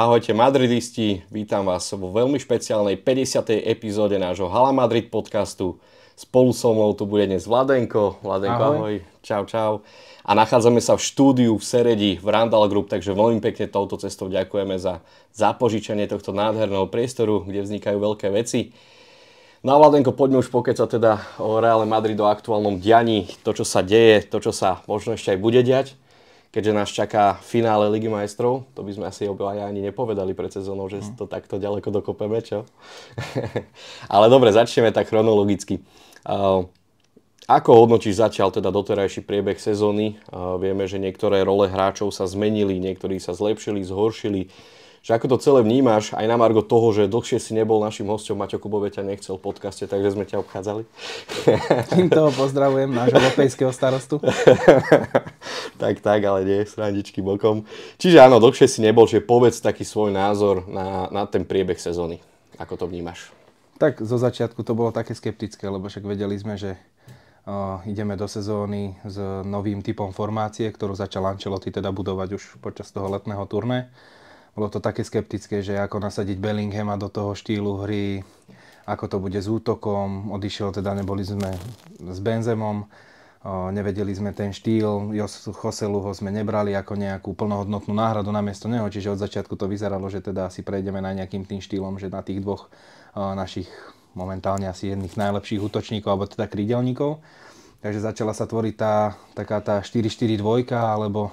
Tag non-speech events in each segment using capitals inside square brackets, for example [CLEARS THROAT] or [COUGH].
Ahojte Madridisti, vítam vás vo veľmi špeciálnej 50. epizóde nášho Hala Madrid podcastu. Spolu so mnou tu bude dnes Vladenko. Vladenko, ahoj. ahoj. Čau, čau. A nachádzame sa v štúdiu v Seredi v Randall Group, takže veľmi pekne touto cestou ďakujeme za zapožičanie tohto nádherného priestoru, kde vznikajú veľké veci. No a Vladenko, poďme už pokecať teda o Reále Madrid, o aktuálnom dianí, to, čo sa deje, to, čo sa možno ešte aj bude diať keďže nás čaká finále Ligy majstrov, to by sme asi obaja ani nepovedali pred sezónou, že no. to takto ďaleko dokopeme, čo? [LAUGHS] Ale dobre, začneme tak chronologicky. Ako hodnotíš zatiaľ teda doterajší priebeh sezóny? Vieme, že niektoré role hráčov sa zmenili, niektorí sa zlepšili, zhoršili že ako to celé vnímaš, aj na Margo toho, že dlhšie si nebol našim hosťom, Maťo Kubove ťa nechcel v podcaste, takže sme ťa obchádzali. Týmto pozdravujem nášho lopejského starostu. [LAUGHS] tak, tak, ale nie, srandičky bokom. Čiže áno, dlhšie si nebol, že povedz taký svoj názor na, na ten priebeh sezóny. Ako to vnímaš? Tak zo začiatku to bolo také skeptické, lebo však vedeli sme, že o, ideme do sezóny s novým typom formácie, ktorú začal Ancelotti teda budovať už počas toho letného turné. Bolo to také skeptické, že ako nasadiť Bellinghama do toho štýlu hry, ako to bude s útokom. Odišiel, teda neboli sme s Benzemom, nevedeli sme ten štýl, Joselu ho sme nebrali ako nejakú plnohodnotnú náhradu namiesto neho, čiže od začiatku to vyzeralo, že teda asi prejdeme na nejakým tým štýlom, že na tých dvoch našich momentálne asi jedných najlepších útočníkov, alebo teda krídelníkov. Takže začala sa tvoriť tá, taká tá 4-4-2, alebo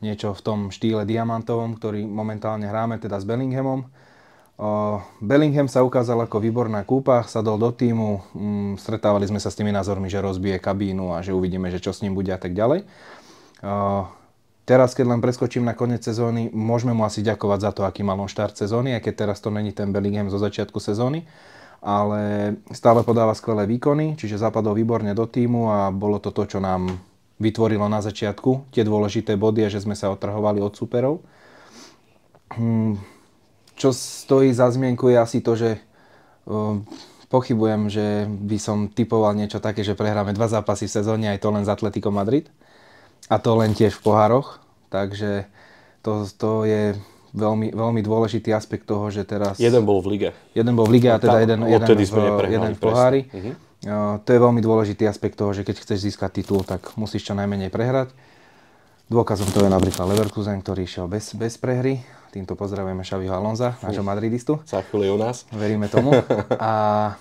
niečo v tom štýle diamantovom, ktorý momentálne hráme teda s Bellinghamom. Bellingham sa ukázal ako výborná kúpa, sadol do týmu, mm, stretávali sme sa s tými názormi, že rozbije kabínu a že uvidíme, že čo s ním bude a tak ďalej. Teraz, keď len preskočím na koniec sezóny, môžeme mu asi ďakovať za to, aký mal on štart sezóny, aj keď teraz to není ten Bellingham zo začiatku sezóny, ale stále podáva skvelé výkony, čiže zapadol výborne do týmu a bolo to to, čo nám vytvorilo na začiatku. Tie dôležité body a že sme sa otrhovali od superov. Hmm, čo stojí za zmienku je asi to, že eh, pochybujem, že by som typoval niečo také, že prehráme dva zápasy v sezóne, aj to len z Atletico Madrid. A to len tiež v pohároch. Takže to, to je veľmi, veľmi dôležitý aspekt toho, že teraz... Jeden bol v lige. Jeden bol v lige a teda Tam, jeden, jeden, v, jeden v pohári. Uh-huh to je veľmi dôležitý aspekt toho, že keď chceš získať titul, tak musíš čo najmenej prehrať. Dôkazom to je napríklad Leverkusen, ktorý išiel bez, bez prehry. Týmto pozdravujeme Xaviho Alonza, nášho madridistu. Sa u nás. Veríme tomu. [LAUGHS] A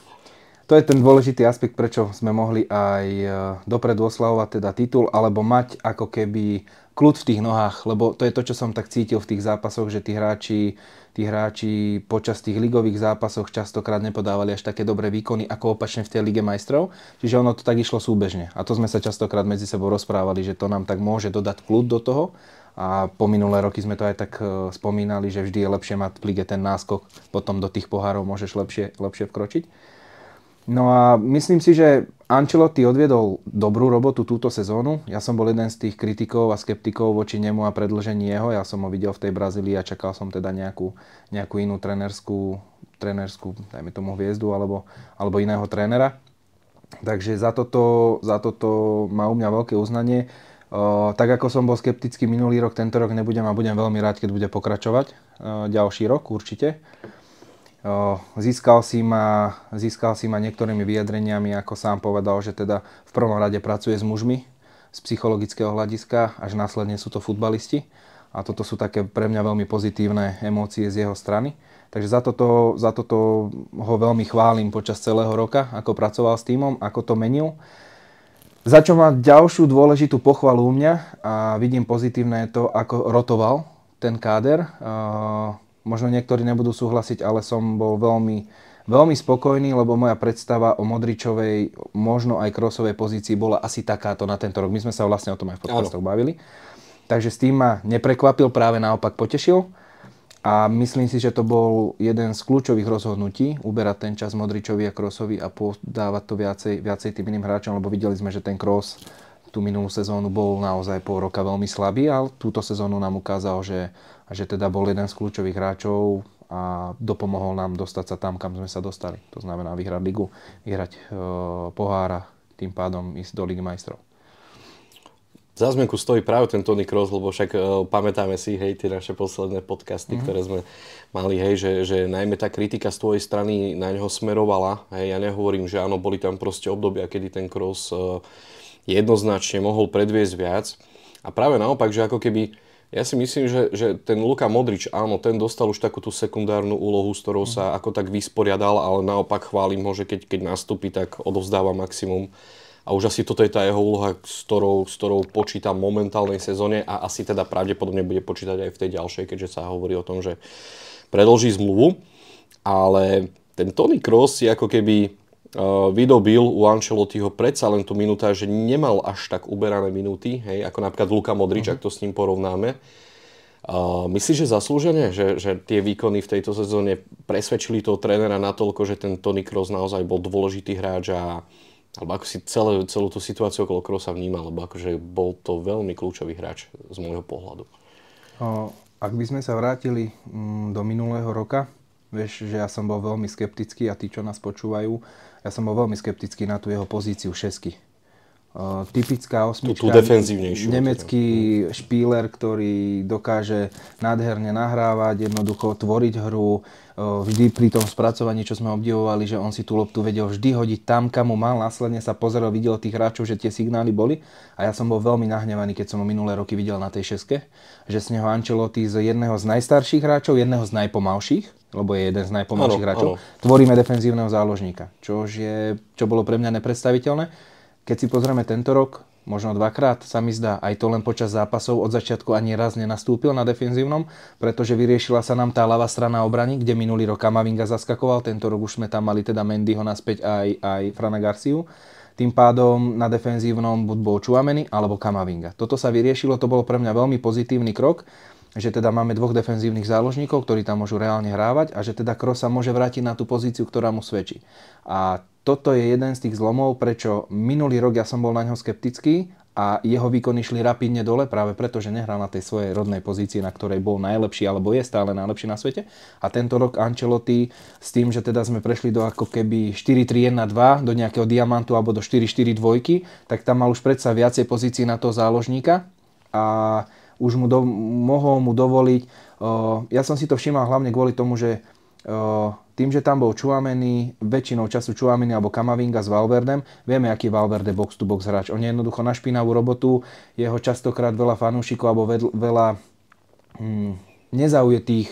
to je ten dôležitý aspekt, prečo sme mohli aj e, dopredu oslavovať teda titul, alebo mať ako keby kľud v tých nohách, lebo to je to, čo som tak cítil v tých zápasoch, že tí hráči, tí hráči počas tých ligových zápasoch častokrát nepodávali až také dobré výkony, ako opačne v tej Lige majstrov, čiže ono to tak išlo súbežne. A to sme sa častokrát medzi sebou rozprávali, že to nám tak môže dodať kľud do toho, a po minulé roky sme to aj tak e, spomínali, že vždy je lepšie mať v lige ten náskok, potom do tých pohárov môžeš lepšie, lepšie vkročiť. No a myslím si, že Ancelotti odviedol dobrú robotu túto sezónu. Ja som bol jeden z tých kritikov a skeptikov voči nemu a predlžení jeho. Ja som ho videl v tej Brazílii a čakal som teda nejakú, nejakú inú trenerskú, trenerskú, dajme tomu hviezdu, alebo, alebo iného trénera. Takže za toto, za toto má u mňa veľké uznanie. O, tak ako som bol skeptický minulý rok, tento rok nebudem a budem veľmi rád, keď bude pokračovať O, ďalší rok určite. Získal si, ma, získal si ma niektorými vyjadreniami, ako sám povedal, že teda v prvom rade pracuje s mužmi z psychologického hľadiska, až následne sú to futbalisti. A toto sú také pre mňa veľmi pozitívne emócie z jeho strany. Takže za toto, za toto ho veľmi chválim počas celého roka, ako pracoval s týmom, ako to menil. Za čo má ďalšiu dôležitú pochvalu u mňa a vidím pozitívne je to, ako rotoval ten káder možno niektorí nebudú súhlasiť, ale som bol veľmi, veľmi spokojný, lebo moja predstava o Modričovej, možno aj krosovej pozícii bola asi takáto na tento rok. My sme sa vlastne o tom aj v podcastoch bavili. Takže s tým ma neprekvapil, práve naopak potešil. A myslím si, že to bol jeden z kľúčových rozhodnutí, uberať ten čas Modričovi a Krosovi a podávať to viacej, viacej tým iným hráčom, lebo videli sme, že ten Kros tú minulú sezónu bol naozaj pol roka veľmi slabý, ale túto sezónu nám ukázal, že a že teda bol jeden z kľúčových hráčov a dopomohol nám dostať sa tam, kam sme sa dostali. To znamená vyhrať ligu, vyhrať e, pohára, tým pádom ísť do ligy majstrov. Za zmenku stojí práve ten Tony Kroos, lebo však e, pamätáme si, hej, tie naše posledné podcasty, mm-hmm. ktoré sme mali, hej, že, že najmä tá kritika z tvojej strany na neho smerovala. Hej, ja nehovorím, že áno, boli tam proste obdobia, kedy ten Kroos e, jednoznačne mohol predviesť viac. A práve naopak, že ako keby ja si myslím, že, že ten Luka Modrič, áno, ten dostal už takú tú sekundárnu úlohu, s ktorou sa ako tak vysporiadal, ale naopak chválim ho, že keď, keď nastúpi, tak odovzdáva maximum. A už asi toto je tá jeho úloha, s ktorou, s ktorou počíta momentálnej sezóne a asi teda pravdepodobne bude počítať aj v tej ďalšej, keďže sa hovorí o tom, že predlží zmluvu. Ale ten Tony Cross je ako keby vydobil u Ancelottiho predsa len tú minúta, že nemal až tak uberané minúty, hej, ako napríklad Luka Modrič, uh-huh. ak mhm. to s ním porovnáme. Uh, myslíš, že zaslúžene, že, že tie výkony v tejto sezóne presvedčili toho trénera natoľko, že ten Tony Kroos naozaj bol dôležitý hráč a alebo ako si celé, celú tú situáciu okolo Krosa vnímal, lebo akože bol to veľmi kľúčový hráč z môjho pohľadu. ak by sme sa vrátili mm, do minulého roka, vieš, že ja som bol veľmi skeptický a tí, čo nás počúvajú, uh, ja som bol veľmi skeptický na tú jeho pozíciu šesky. Uh, typická osmička. Tú, defenzívnejšiu. Nemecký teda. špíler, ktorý dokáže nádherne nahrávať, jednoducho tvoriť hru, uh, vždy pri tom spracovaní, čo sme obdivovali, že on si tú loptu vedel vždy hodiť tam, kam mu mal, následne sa pozeral, videl tých hráčov, že tie signály boli a ja som bol veľmi nahnevaný, keď som ho minulé roky videl na tej šeske, že z neho Ancelotti z jedného z najstarších hráčov, jedného z najpomalších, lebo je jeden z najpomalších hráčov, tvoríme defenzívneho záložníka, čo, je, čo bolo pre mňa nepredstaviteľné. Keď si pozrieme tento rok, možno dvakrát sa mi zdá, aj to len počas zápasov od začiatku ani raz nenastúpil na defenzívnom, pretože vyriešila sa nám tá ľavá strana obrany, kde minulý rok Kamavinga zaskakoval, tento rok už sme tam mali teda Mendyho naspäť aj, aj Frana Garciu. Tým pádom na defenzívnom buď bol Čuameny alebo Kamavinga. Toto sa vyriešilo, to bolo pre mňa veľmi pozitívny krok že teda máme dvoch defenzívnych záložníkov, ktorí tam môžu reálne hrávať a že teda Kroos sa môže vrátiť na tú pozíciu, ktorá mu svedčí. A toto je jeden z tých zlomov, prečo minulý rok ja som bol na ňo skeptický a jeho výkony šli rapidne dole práve preto, že nehral na tej svojej rodnej pozícii, na ktorej bol najlepší alebo je stále najlepší na svete. A tento rok Ancelotti s tým, že teda sme prešli do ako keby 4-3-1-2, do nejakého diamantu alebo do 4-4-2, tak tam mal už predsa viacej pozícií na toho záložníka a už mu do, mohol mu dovoliť. Ja som si to všimal hlavne kvôli tomu, že tým, že tam bol čuamený, väčšinou času Čuameni alebo Kamavinga s Valverdem, vieme, aký Valverde box to box hráč. On je jednoducho na špinavú robotu, jeho častokrát veľa fanúšikov alebo veľa hm, nezaujetých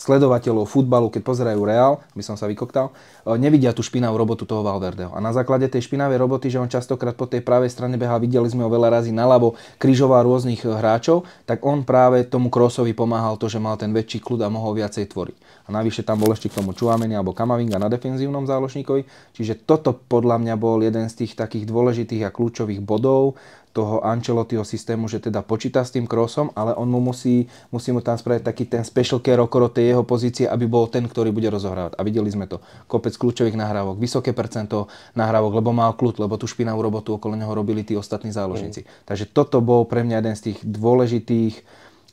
sledovateľov futbalu, keď pozerajú Real, by som sa vykoktal, e, nevidia tú špinavú robotu toho Valverdeho. A na základe tej špinavej roboty, že on častokrát po tej pravej strane beha, videli sme ho veľa razy naľavo, križová rôznych e, hráčov, tak on práve tomu Krosovi pomáhal to, že mal ten väčší kľud a mohol viacej tvoriť. A navyše tam bol ešte k tomu Čuameni alebo Kamavinga na defenzívnom záložníkovi, čiže toto podľa mňa bol jeden z tých takých dôležitých a kľúčových bodov, toho Ancelottiho systému, že teda počíta s tým krosom, ale on mu musí, musí mu tam spraviť taký ten special care okolo tej jeho pozície, aby bol ten, ktorý bude rozohrávať. A videli sme to. Kopec kľúčových nahrávok, vysoké percento nahrávok, lebo mal kľud, lebo tú špinavú robotu okolo neho robili tí ostatní záložníci. Mm. Takže toto bol pre mňa jeden z tých dôležitých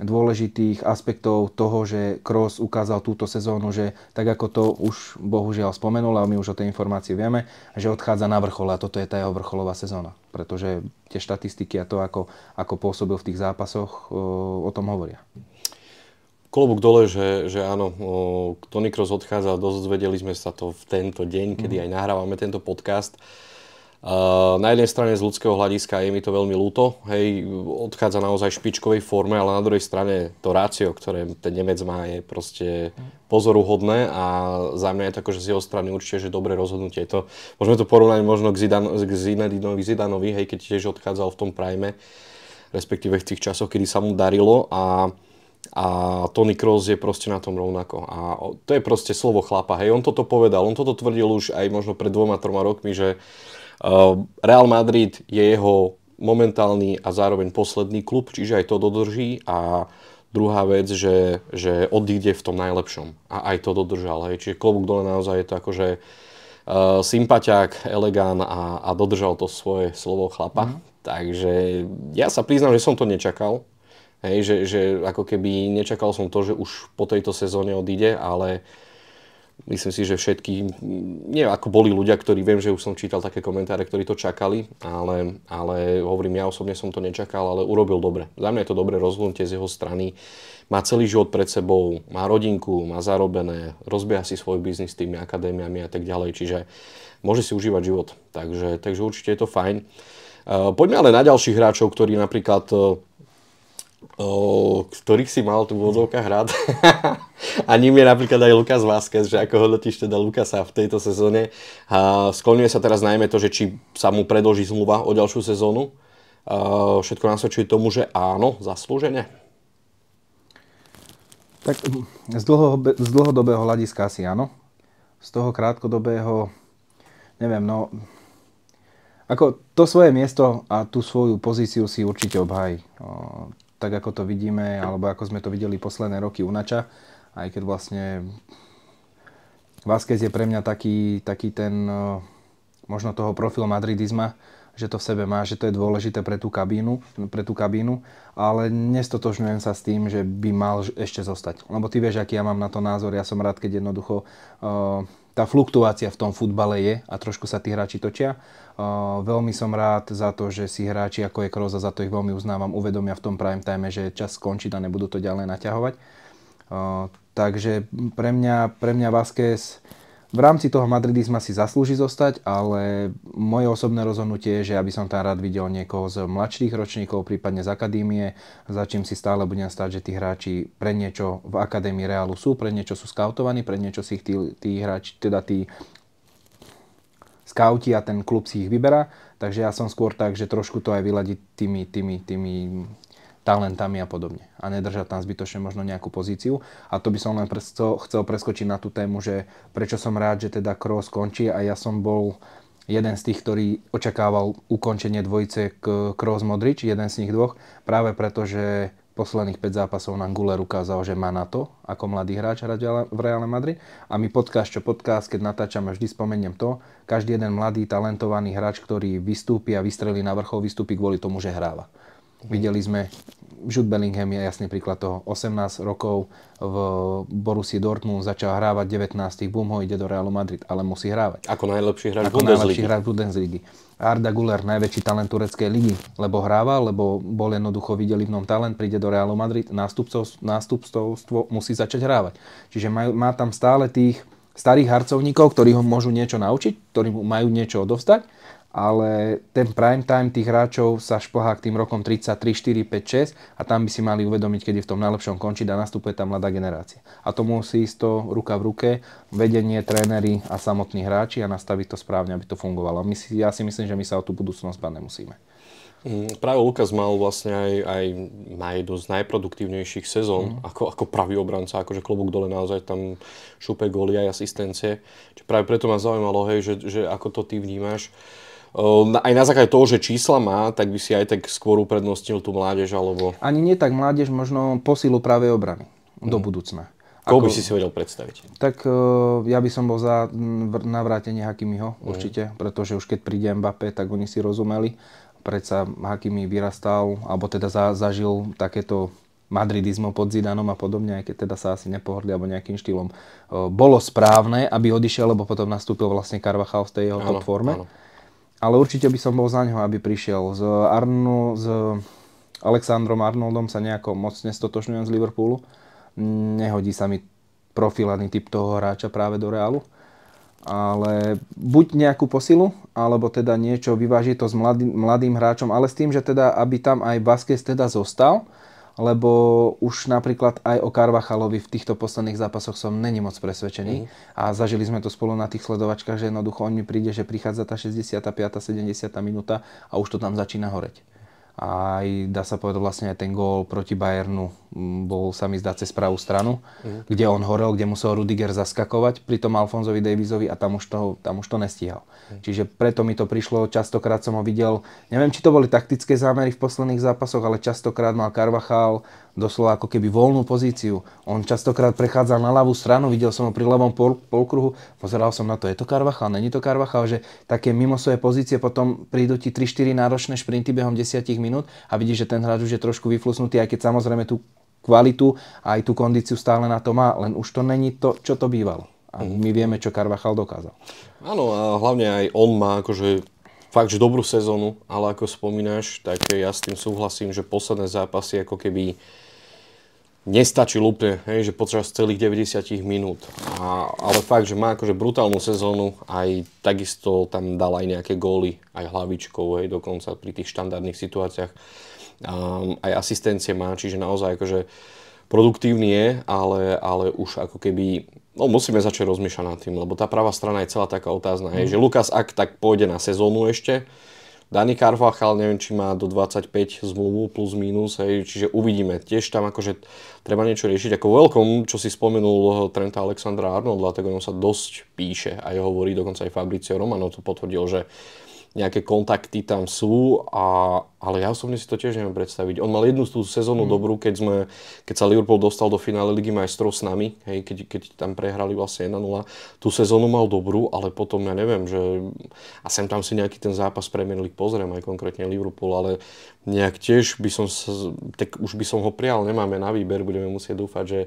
dôležitých aspektov toho, že Kroos ukázal túto sezónu, že tak ako to už bohužiaľ spomenul a my už o tej informácii vieme, že odchádza na vrchol a toto je tá jeho vrcholová sezóna. Pretože tie štatistiky a to, ako, ako pôsobil v tých zápasoch, o, tom hovoria. Klobúk dole, že, že áno, Tony Kroos odchádza, dozvedeli sme sa to v tento deň, kedy mhm. aj nahrávame tento podcast. Na jednej strane z ľudského hľadiska je mi to veľmi ľúto, hej, odchádza naozaj špičkovej forme, ale na druhej strane to rácio, ktoré ten Nemec má, je proste pozoruhodné a za mňa je to že z jeho strany určite, že dobré rozhodnutie. To, môžeme to porovnať možno k, Zidano, k Zinedinovi Zidanovi, hej, keď tiež odchádzal v tom prime, respektíve v tých časoch, kedy sa mu darilo a a Tony Cross je proste na tom rovnako. A to je proste slovo chlapa. Hej, on toto povedal, on toto tvrdil už aj možno pred dvoma, troma rokmi, že uh, Ehm, Real Madrid je jeho momentálny a zároveň posledný klub, čiže aj to dodrží a druhá vec, že, že odíde v tom najlepšom a aj to dodržal. Hej. Čiže klobúk dole naozaj je to akože uh, sympatiák, elegán a, a dodržal to svoje slovo chlapa. Mm-hmm. Takže ja sa priznám, že som to nečakal. Hej, že, že ako keby nečakal som to, že už po tejto sezóne odíde, ale uh, myslím si, že všetky, nie ako boli ľudia, ktorí viem, že už som čítal také komentáre, ktorí to čakali, ale, ale hovorím, ja osobne som to nečakal, ale urobil dobre. Za mňa je to dobré rozhodnutie z jeho strany. Má celý život pred sebou, má rodinku, má zarobené, rozbieha si svoj biznis s tými akadémiami a tak ďalej, čiže môže si užívať život. Takže, takže určite je to fajn. E, poďme ale na ďalších hráčov, ktorí napríklad e, o, ktorých si mal tu v úvodzovkách rád. [LAUGHS] a ním je napríklad aj Lukas Vázquez, že ako hodnotíš teda Lukasa v tejto sezóne. A sklonuje sa teraz najmä to, že či sa mu predloží zmluva o ďalšiu sezónu. A všetko nasvedčuje tomu, že áno, zaslúžene. Tak hm, z, dlho, z dlhodobého hľadiska asi áno. Z toho krátkodobého, neviem, no... Ako to svoje miesto a tú svoju pozíciu si určite obhájí tak ako to vidíme, alebo ako sme to videli posledné roky u Nača, aj keď vlastne Vázquez je pre mňa taký, taký ten možno toho profil madridizma, že to v sebe má, že to je dôležité pre tú kabínu, pre tú kabínu ale nestotožňujem sa s tým, že by mal ešte zostať. Lebo ty vieš, aký ja mám na to názor, ja som rád, keď jednoducho uh, tá fluktuácia v tom futbale je a trošku sa tí hráči točia. veľmi som rád za to, že si hráči ako je Kroza, za to ich veľmi uznávam, uvedomia v tom prime time, že čas skončí a nebudú to ďalej naťahovať. takže pre mňa, pre mňa Vázquez v rámci toho madridizma si zaslúži zostať, ale moje osobné rozhodnutie je, že aby som tam rád videl niekoho z mladších ročníkov, prípadne z akadémie, za čím si stále budem stať, že tí hráči pre niečo v akadémii Realu sú, pre niečo sú skautovaní, pre niečo si ich tí, tí hráči, teda tí skauti a ten klub si ich vyberá. Takže ja som skôr tak, že trošku to aj vyladiť tými, tými, tými talentami a podobne. A nedržať tam zbytočne možno nejakú pozíciu. A to by som len presko- chcel preskočiť na tú tému, že prečo som rád, že teda Kroos končí a ja som bol jeden z tých, ktorý očakával ukončenie dvojice k Kroos Modrič, jeden z nich dvoch, práve preto, že posledných 5 zápasov nám Guler ukázal, že má na to, ako mladý hráč hrať v Real Madrid. A my podcast čo podcast, keď natáčame, vždy spomeniem to. Každý jeden mladý, talentovaný hráč, ktorý vystúpi a vystrelí na vrchol, vystúpi kvôli tomu, že hráva. Videli sme, Jude Bellingham je jasný príklad toho. 18 rokov v Borussii Dortmund začal hrávať 19, bum ho ide do Realu Madrid, ale musí hrávať. Ako najlepší hráč Ako najlepší hráč Bundesligy. Arda Guler, najväčší talent tureckej ligy, lebo hráva, lebo bol jednoducho videli v talent, príde do Realu Madrid, nástupcov, nástupcovstvo musí začať hrávať. Čiže má, má tam stále tých starých harcovníkov, ktorí ho môžu niečo naučiť, ktorí mu majú niečo odovstať, ale ten prime time tých hráčov sa šplhá k tým rokom 33, 4, 5, 6 a tam by si mali uvedomiť, keď je v tom najlepšom končí a nastupuje tá mladá generácia. A to musí ísť to ruka v ruke, vedenie, tréneri a samotní hráči a nastaviť to správne, aby to fungovalo. My si, ja si myslím, že my sa o tú budúcnosť bať nemusíme. Mm, práve Lukas mal vlastne aj, aj na jednu z najproduktívnejších sezón, mm. ako, ako pravý obranca, akože klobúk dole naozaj tam šupe góly aj asistencie. Čiže práve preto ma zaujímalo, hej, že, že ako to ty vnímaš. Ehm, aj na základe toho, že čísla má, tak by si aj tak skôr uprednostnil tú mládež alebo... Ani nie tak mládež, možno posilu práve obrany mm. do mhm. budúcna. Koho by si si vedel predstaviť? Tak ehm, ja by som bol za navrátenie Hakimiho mhm. určite, mm. pretože už keď príde Mbappé, tak oni si rozumeli. Predsa Hakimi vyrastal, alebo teda za, zažil takéto madridizmo pod Zidanom a podobne, aj keď teda sa asi nepohodli alebo nejakým štýlom. Ehm, bolo správne, aby odišiel, lebo potom nastúpil vlastne Carvajal v tej jeho top forme. Áno ale určite by som bol za neho, aby prišiel. S, Arno, s Alexandrom Arnoldom sa nejako moc nestotočňujem z Liverpoolu. Nehodí sa mi profil ani typ toho hráča práve do Reálu. Ale buď nejakú posilu, alebo teda niečo vyváži to s mladý, mladým hráčom, ale s tým, že teda, aby tam aj Vázquez teda zostal, lebo už napríklad aj o Karvachalovi v týchto posledných zápasoch som není moc presvedčený. Mm. A zažili sme to spolu na tých sledovačkách, že jednoducho on mi príde, že prichádza tá 65. 70. minúta a už to tam začína horeť aj dá sa povedať vlastne aj ten gól proti Bayernu bol sa mi zdá cez pravú stranu, mm. kde on horel, kde musel Rudiger zaskakovať pri tom Alfonzovi Davisovi a tam už to, tam už to nestíhal. Mm. Čiže preto mi to prišlo, častokrát som ho videl, neviem či to boli taktické zámery v posledných zápasoch, ale častokrát mal Carvachal doslova ako keby voľnú pozíciu. On častokrát prechádzal na ľavú stranu, videl som ho pri ľavom pol, polkruhu, pozeral som na to, je to Karvachal, není to Karvachal, že také mimo svoje pozície potom prídu ti 3-4 náročné šprinty behom 10 minút a vidíš, že ten hráč už je trošku vyflusnutý, aj keď samozrejme tú kvalitu a aj tú kondíciu stále na to má, len už to není to, čo to bývalo. A mhm. my vieme, čo Karvachal dokázal. Áno, a hlavne aj on má akože fakt, že dobrú sezónu, ale ako spomínaš, tak ja s tým súhlasím, že posledné zápasy ako keby nestačil úplne, hej, že počas celých 90 minút. A, ale fakt, že má akože brutálnu sezónu, aj takisto tam dal aj nejaké góly, aj hlavičkou, hej, dokonca pri tých štandardných situáciách. Um, aj asistencie má, čiže naozaj akože produktívny je, ale, ale už ako keby, no musíme začať rozmýšľať nad tým, lebo tá pravá strana je celá taká otázna, hej, mm. že Lukas ak tak pôjde na sezónu ešte, Dani Carvajal, neviem, či má do 25 zmluvu plus minus, hej, čiže uvidíme. Tiež tam akože treba niečo riešiť. Ako veľkom, čo si spomenul eh, Trenta Alexandra Arnolda, tak ono sa dosť píše. A jeho hovorí dokonca aj Fabricio Romano to potvrdil, že nejaké kontakty tam sú a ale ja osobne si to tiež neviem predstaviť. On mal jednu tú sezónu mm. dobrú, keď, sme, keď sa Liverpool dostal do finále Ligy majstrov s nami, hej, keď, keď tam prehrali vlastne 1-0. Tú sezónu mal dobrú, ale potom ja neviem, že... A sem tam si nejaký ten zápas Premier League pozriem, aj konkrétne Liverpool, ale nejak tiež by som sa, tak už by som ho prijal, nemáme na výber, budeme musieť dúfať, že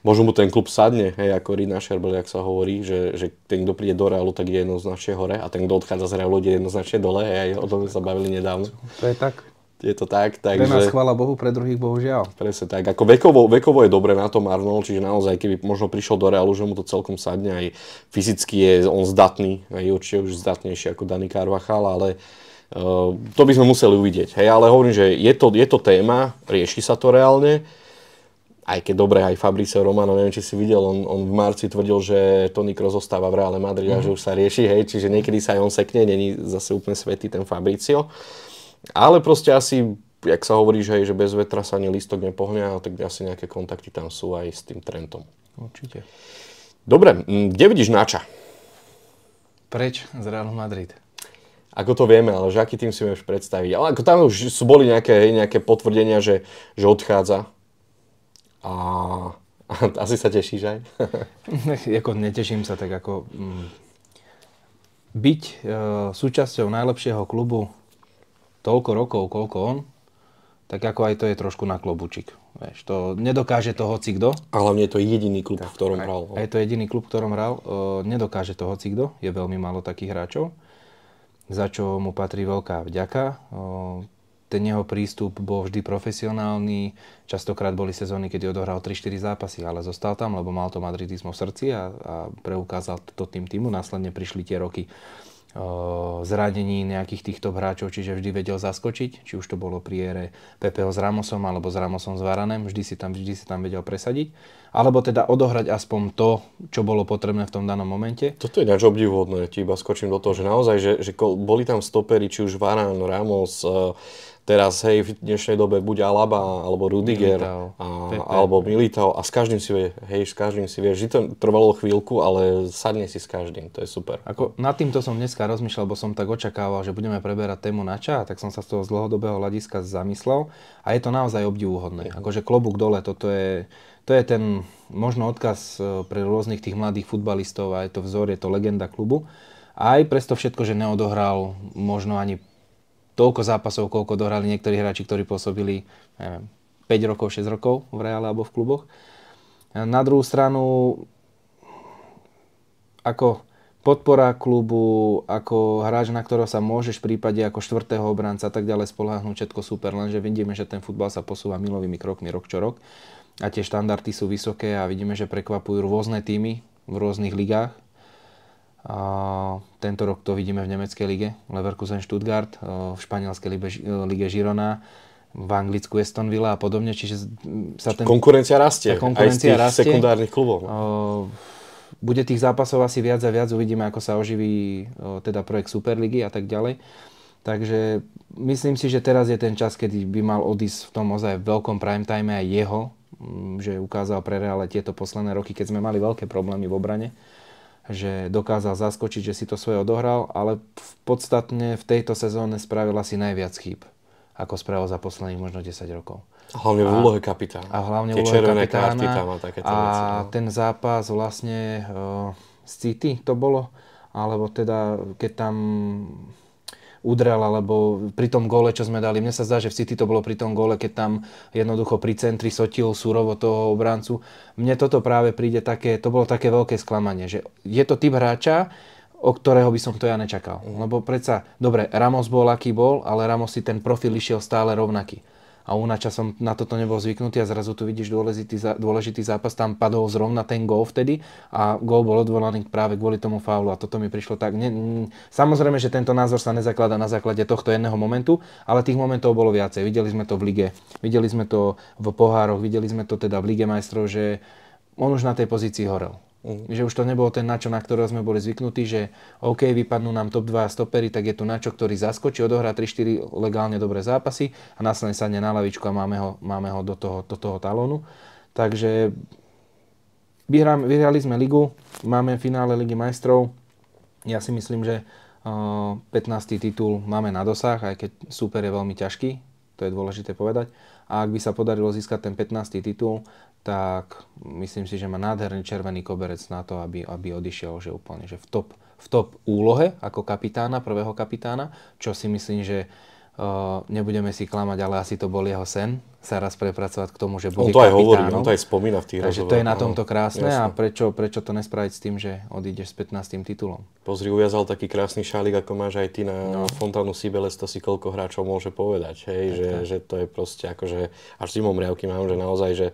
možno mu ten klub sadne, hej, ako Rina Šerbel, jak sa hovorí, že, že ten, kto príde do Realu, tak je jednoznačne hore a ten, kto odchádza z Realu, je jednoznačne dole, hej, o tom sme sa bavili nedávno. To je tak, je to tak. Takže... Pre nás chvála Bohu, pre druhých bohužiaľ. Presne tak. Ako vekovo, vekovo je dobre na tom Arnold, čiže naozaj, keby možno prišiel do Realu, že mu to celkom sadne, aj fyzicky je on zdatný, aj určite už zdatnejší ako Dani Carvachal, ale uh, to by sme museli uvidieť. Hej, ale hovorím, že je to, je to téma, rieši sa to reálne, aj keď dobre, aj Fabrice Romano, neviem, či si videl, on, on v marci tvrdil, že Tony Kroos zostáva v Reále Madrid mm-hmm. a mhm. že už sa rieši, hej, čiže niekedy sa aj on sekne, není zase úplne svetý ten Fabricio. Uh, ale proste asi, jak sa hovorí, že, že bez vetra sa ani lístok nepohne, tak asi nejaké kontakty tam sú aj s tým Trentom. Určite. Dobre, kde vidíš Nača? Preč z Real Madrid. Ako to vieme, ale že aký tým si vieš predstaviť? Ale ako tam už sú boli nejaké, nejaké potvrdenia, že, že odchádza. A asi sa tešíš aj? Jako [LAUGHS] neteším sa tak ako... Mm, byť e, súčasťou najlepšieho klubu toľko rokov, koľko on, tak ako aj to je trošku na klobučik. Vieš, to nedokáže to hoci kto. A hlavne je to jediný klub, tak, v ktorom hral. A je to jediný klub, v ktorom hral. nedokáže to hoci kto. Je veľmi málo takých hráčov, za čo mu patrí veľká vďaka. ten jeho prístup bol vždy profesionálny. Častokrát boli sezóny, keď odohral 3-4 zápasy, ale zostal tam, lebo mal to madridizmo v srdci a, a preukázal to tým týmu. Následne prišli tie roky zranení nejakých týchto hráčov, čiže vždy vedel zaskočiť, či už to bolo pri ére Pepeho s Ramosom alebo s Ramosom s Varanem, vždy si tam, vždy si tam vedel presadiť, alebo teda odohrať aspoň to, čo bolo potrebné v tom danom momente. Toto je ináč obdivuhodné, ti iba skočím do toho, že naozaj, že, že boli tam stopery, či už Varan, Ramos, uh Teraz, hej, v dnešnej dobe buď Alaba, alebo Rudiger, Militao, a, alebo Militao a s každým si vie, hej, s každým si vie. že to trvalo chvíľku, ale sadne si s každým, to je super. Ako nad týmto som dneska rozmýšľal, bo som tak očakával, že budeme preberať tému na nača, tak som sa z toho z dlhodobého hľadiska zamyslel a je to naozaj obdivuhodné. Akože klobúk dole, toto je, to je ten možno odkaz e, pre rôznych tých mladých futbalistov a je to vzor, je to legenda klubu. aj presto všetko, že neodohral možno ani toľko zápasov, koľko dohrali niektorí hráči, ktorí pôsobili neviem, 5 rokov, 6 rokov v Reále alebo v kluboch. Na druhú stranu, ako podpora klubu, ako hráč, na ktorého sa môžeš v prípade ako štvrtého obranca a tak ďalej spoláhnuť, všetko super, lenže vidíme, že ten futbal sa posúva milovými krokmi rok čo rok a tie štandardy sú vysoké a vidíme, že prekvapujú rôzne týmy v rôznych ligách a tento rok to vidíme v nemeckej lige, Leverkusen Stuttgart, e, v španielskej e, lige, Girona, v Anglicku Aston Villa a podobne. Čiže sa ten, konkurencia rastie, tá konkurencia aj z tých rastie. sekundárnych klubov. E, bude tých zápasov asi viac a viac, uvidíme, ako sa oživí teda projekt Superligy a tak ďalej. Takže myslím si, že teraz je ten čas, kedy by mal odísť v tom ozaj veľkom primetime aj jeho, že ukázal pre Reale tieto posledné roky, keď sme mali veľké problémy v obrane že dokázal zaskočiť, že si to svoje odohral, ale v podstatne v tejto sezóne spravil asi najviac chýb, ako spravil za posledných možno 10 rokov. A hlavne v úlohe kapitána. A hlavne v úlohe kapitána. Karty tam a takéto a veci, no. ten zápas vlastne uh, z City to bolo, alebo teda keď tam udrel, alebo pri tom gole, čo sme dali. Mne sa zdá, že v City to bolo pri tom gole, keď tam jednoducho pri centri sotil súrovo toho obrancu. Mne toto práve príde také, to bolo také veľké sklamanie, že je to typ hráča, o ktorého by som to ja nečakal. Mhm. Lebo predsa, dobre, Ramos bol aký bol, ale Ramos si ten profil išiel stále rovnaký a Una časom na toto nebol zvyknutý a zrazu tu vidíš dôležitý, dôležitý zápas, tam padol zrovna ten gól vtedy a gól bol odvolaný práve kvôli tomu faulu a toto mi prišlo tak. Ne, ne, samozrejme, že tento názor sa nezaklada na základe tohto jedného momentu, ale tých momentov bolo viacej. Videli sme to v lige, videli sme to v pohároch, videli sme to teda v lige majstrov, že on už na tej pozícii horel. Mm. Že už to nebolo ten načo, na ktorého sme boli zvyknutí, že OK, vypadnú nám top 2 stopery, tak je tu načo, ktorý zaskočí, odohrá 3-4 legálne dobré zápasy a následne sa na lavičku a máme ho, máme ho do, toho, do toho talónu. Takže vyhrám, vyhrali sme ligu, máme finále Ligy majstrov. Ja si myslím, že 15. Eh, titul máme na dosah, aj keď super je veľmi ťažký, to je dôležité povedať. A ak by sa podarilo získať ten 15. titul, tak myslím si, že má nádherný červený koberec na to, aby, aby odišiel že úplne že v, top, v top úlohe ako kapitána, prvého kapitána, čo si myslím, že Uh, nebudeme si klamať, ale asi to bol jeho sen sa raz prepracovať k tomu, že bude on to aj hovorí, on to aj spomína v tých Takže rozhovor. to je na tomto krásne Jasne. a prečo, prečo to nespraviť s tým, že odídeš s 15. titulom? Pozri, uviazal taký krásny šálik, ako máš aj ty na no. Fontánu Sibeles, to si koľko hráčov môže povedať, hej, tak, že, tak. že to je proste akože, až zimom riavky mám, že naozaj, že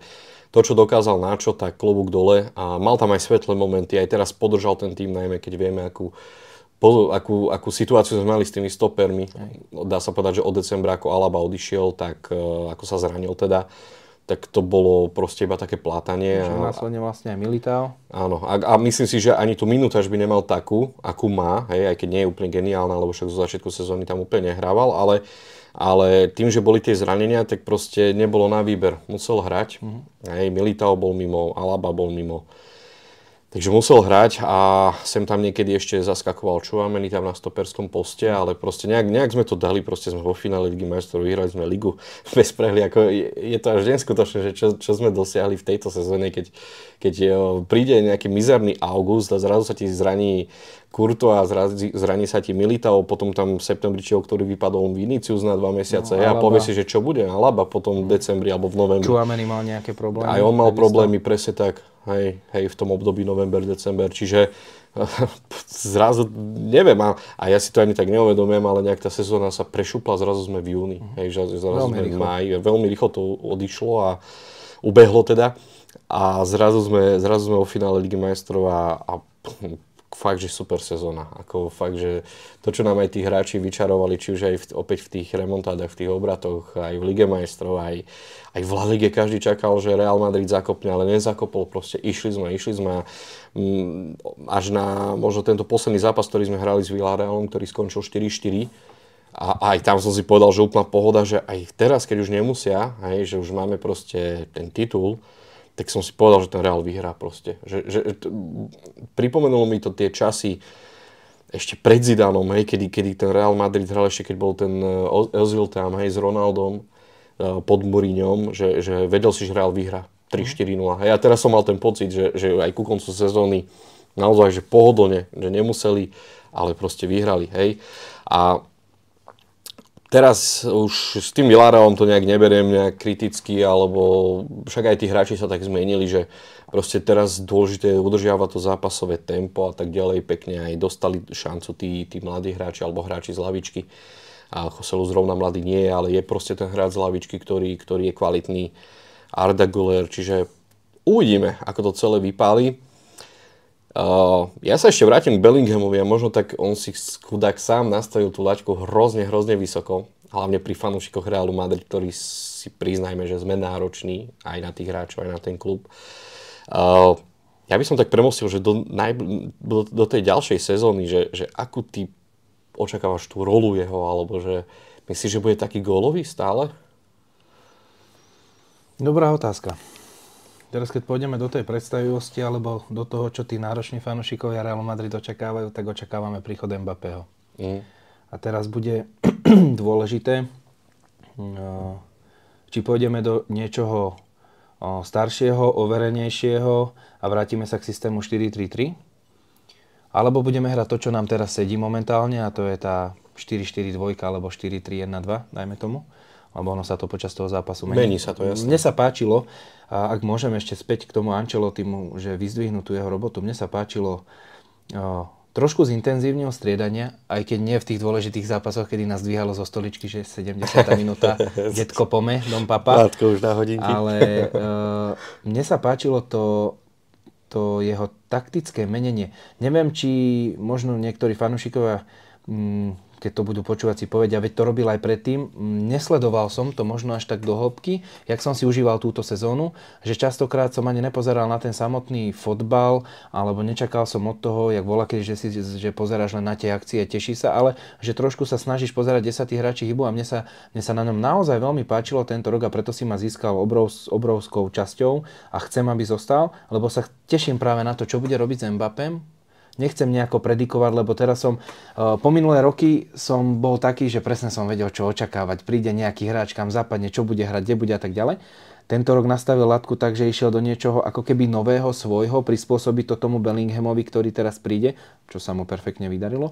to, čo dokázal Načo, tak klobúk dole a mal tam aj svetlé momenty, aj teraz podržal ten tým, najmä keď vieme, akú, akú, akú situáciu sme mali s tými stopermi. Dá sa povedať, že od decembra, ako Alaba odišiel, tak e, ako sa zranil teda, tak to bolo proste iba také plátanie. Čo následne vlastne aj Militao. Áno, a, a myslím si, že ani tú minútu až by nemal takú, akú má, hej, aj keď nie je úplne geniálna, lebo však zo začiatku sezóny tam úplne nehrával, ale uh, ale tým, že boli tie zranenia, tak proste nebolo na výber. Musel hrať. Mm-hmm. Hej, Militao bol mimo, Alaba bol mimo. Takže musel hrať a sem tam niekedy ešte zaskakoval Čuameni tam na stoperskom poste, ale proste nejak, nejak sme to dali, proste sme vo finále Ligy majstrov, vyhrali sme ligu [LAUGHS] bez prehli. ako je, je to až neskutočné, že čo, čo sme dosiahli v tejto sezóne, keď, keď je, príde nejaký mizerný august a zrazu sa ti zraní Kurto a zraní, zraní sa ti Militao, potom tam v septembri či ktorý vypadol Vinicius na dva mesiace no, a povie si, že čo bude, Laba potom v no. decembri alebo v novembri. Čuameni mal nejaké problémy. Aj on mal problémy, presne tak hej, hej, v tom období november, december, čiže [LAUGHS] zrazu, neviem, a, a ja si to ani tak neuvedomujem, ale nejak tá sezóna sa prešupla, zrazu sme v júni, uh-huh. hej, zrazu, zrazu veľmi sme rýchlo. máji, veľmi rýchlo to odišlo a ubehlo teda a zrazu sme, zrazu sme vo finále Ligy majstrov a, a fakt, že super sezóna. Ako fakt, že to, čo nám aj tí hráči vyčarovali, či už aj v, opäť v tých remontádach, v tých obratoch, aj v Lige majstrov, aj, aj v La Lige každý čakal, že Real Madrid zakopne, ale nezakopol. Proste išli sme, išli sme mm, až na možno tento posledný zápas, ktorý sme hrali s Villarealom, ktorý skončil 4-4, a aj tam som si povedal, že úplná pohoda, že aj teraz, keď už nemusia, hej, že už máme proste ten titul, tak som si povedal, že ten Real vyhrá proste. Že, že, t- pripomenulo mi to tie časy ešte pred Zidanom, hej, kedy, kedy ten Real Madrid hral ešte, keď bol ten e, Ozil tam, hej, s Ronaldom e, pod Mourinhom, že, že vedel si, že Real vyhrá 3-4-0. Hej, a teraz som mal ten pocit, že, že aj ku koncu sezóny naozaj, že pohodlne, že nemuseli, ale proste vyhrali, hej. A Teraz už s tým Villareom to nejak neberiem nejak kriticky, alebo však aj tí hráči sa tak zmenili, že proste teraz dôležité je udržiavať to zápasové tempo a tak ďalej. Pekne aj dostali šancu tí, tí mladí hráči alebo hráči z lavičky. A Choselu zrovna mladý nie je, ale je proste ten hráč z lavičky, ktorý, ktorý je kvalitný. Arda Guler, čiže uvidíme, ako to celé vypáli. Uh, ja sa ešte vrátim k Bellinghamovi a možno tak on si skudák sám nastavil tú laťku hrozne, hrozne vysoko. Hlavne pri fanúšikoch Realu Madrid, ktorí si priznajme, že sme nároční aj na tých hráčov, aj na ten klub. Uh, ja by som tak premostil, že do, naj, do, do tej ďalšej sezóny, že, že akú ty očakávaš tú rolu jeho, alebo že myslíš, že bude taký gólový stále? Dobrá otázka. Teraz keď pôjdeme do tej predstavivosti alebo do toho, čo tí nároční fanúšikovia Real Madrid očakávajú, tak očakávame príchod Mbappého. Mm. A teraz bude [CLEARS THROAT] dôležité, mm, či pôjdeme do niečoho staršieho, overenejšieho a vrátime sa k systému 4-3-3, alebo budeme hrať to, čo nám teraz sedí momentálne a to je tá 4-4-2 alebo 4-3-1-2, dajme tomu alebo ono sa to počas toho zápasu mení. Mení sa to, jasne. Mne sa páčilo, a ak môžem ešte späť k tomu Ancelotimu, že vyzdvihnú tú jeho robotu, mne sa páčilo o, trošku z intenzívneho striedania, aj keď nie v tých dôležitých zápasoch, kedy nás dvíhalo zo stoličky, že 70. [LAUGHS] minúta, detko pome, dom papa. Látko už na hodinky. Ale o, mne sa páčilo to, to jeho taktické menenie. Neviem, či možno niektorí fanúšikovia mm, keď to budú počúvať, si povedia, veď to robil aj predtým. Nesledoval som to možno až tak do hĺbky, jak som si užíval túto sezónu, že častokrát som ani nepozeral na ten samotný fotbal, alebo nečakal som od toho, jak volá keď že, si, že pozeráš len na tie akcie, teší sa, ale že trošku sa snažíš pozerať, kde sa tí hráči hýbu a mne sa, mne sa na ňom naozaj veľmi páčilo tento rok a preto si ma získal obrov, obrovskou časťou a chcem, aby zostal, lebo sa teším práve na to, čo bude robiť s Mbappem, nechcem nejako predikovať, lebo teraz som, eh, po minulé roky som bol taký, že presne som vedel, čo očakávať. Príde nejaký hráč, kam zapadne, čo bude hrať, kde bude a tak ďalej. Tento rok nastavil latku tak, že išiel do niečoho ako keby nového, svojho, prispôsobiť to tomu Bellinghamovi, ktorý teraz príde, čo sa mu perfektne vydarilo.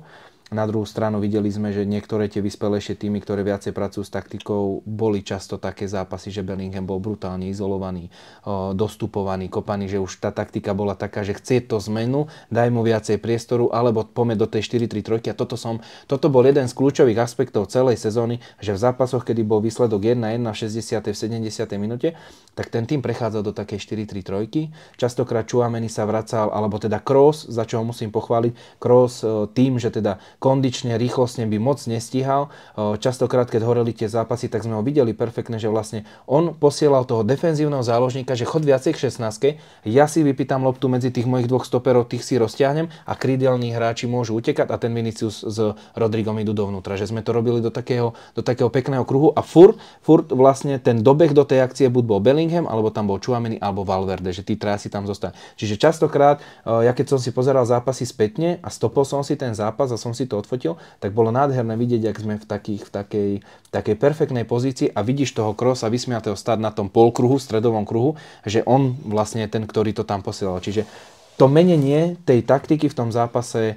Na druhú stranu videli sme, že niektoré tie vyspelejšie týmy, ktoré viacej pracujú s taktikou, boli často také zápasy, že Bellingham bol brutálne izolovaný, eh, dostupovaný, kopaný, že už tá taktika bola taká, že chce to zmenu, daj mu viacej priestoru, alebo pomeď do tej 4-3-3. A toto, som, toto bol jeden z kľúčových aspektov celej sezóny, že v zápasoch, kedy bol výsledok 1-1 v 60. v 70. minúte, tak ten tým prechádzal do takej 4-3-3. Častokrát Čuameni sa vracal, alebo teda Kroos, za čo ho musím pochváliť, Kroos eh, tým, že teda kondične, rýchlosne by moc nestíhal. Častokrát, keď horeli tie zápasy, tak sme ho videli perfektne, že vlastne on posielal toho defenzívneho záložníka, že chod viacej k 16. Ja si vypýtam loptu medzi tých mojich dvoch stoperov, tých si roztiahnem a krídelní hráči môžu utekať a ten Vinicius s Rodrigom idú dovnútra. Že sme to robili do takého, do takého pekného kruhu a furt, furt vlastne ten dobeh do tej akcie buď bol Bellingham, alebo tam bol Chuameni, alebo Valverde, že tí traja si tam zostali. Čiže častokrát, ja keď som si pozeral zápasy spätne a stopol som si ten zápas a som si to odfotil, tak bolo nádherné vidieť, ak sme v, takých, v takej, takej perfektnej pozícii a vidíš toho krosa vysmiatého stať na tom polkruhu, stredovom kruhu, že on vlastne je ten, ktorý to tam posielal. Čiže to menenie tej taktiky v tom zápase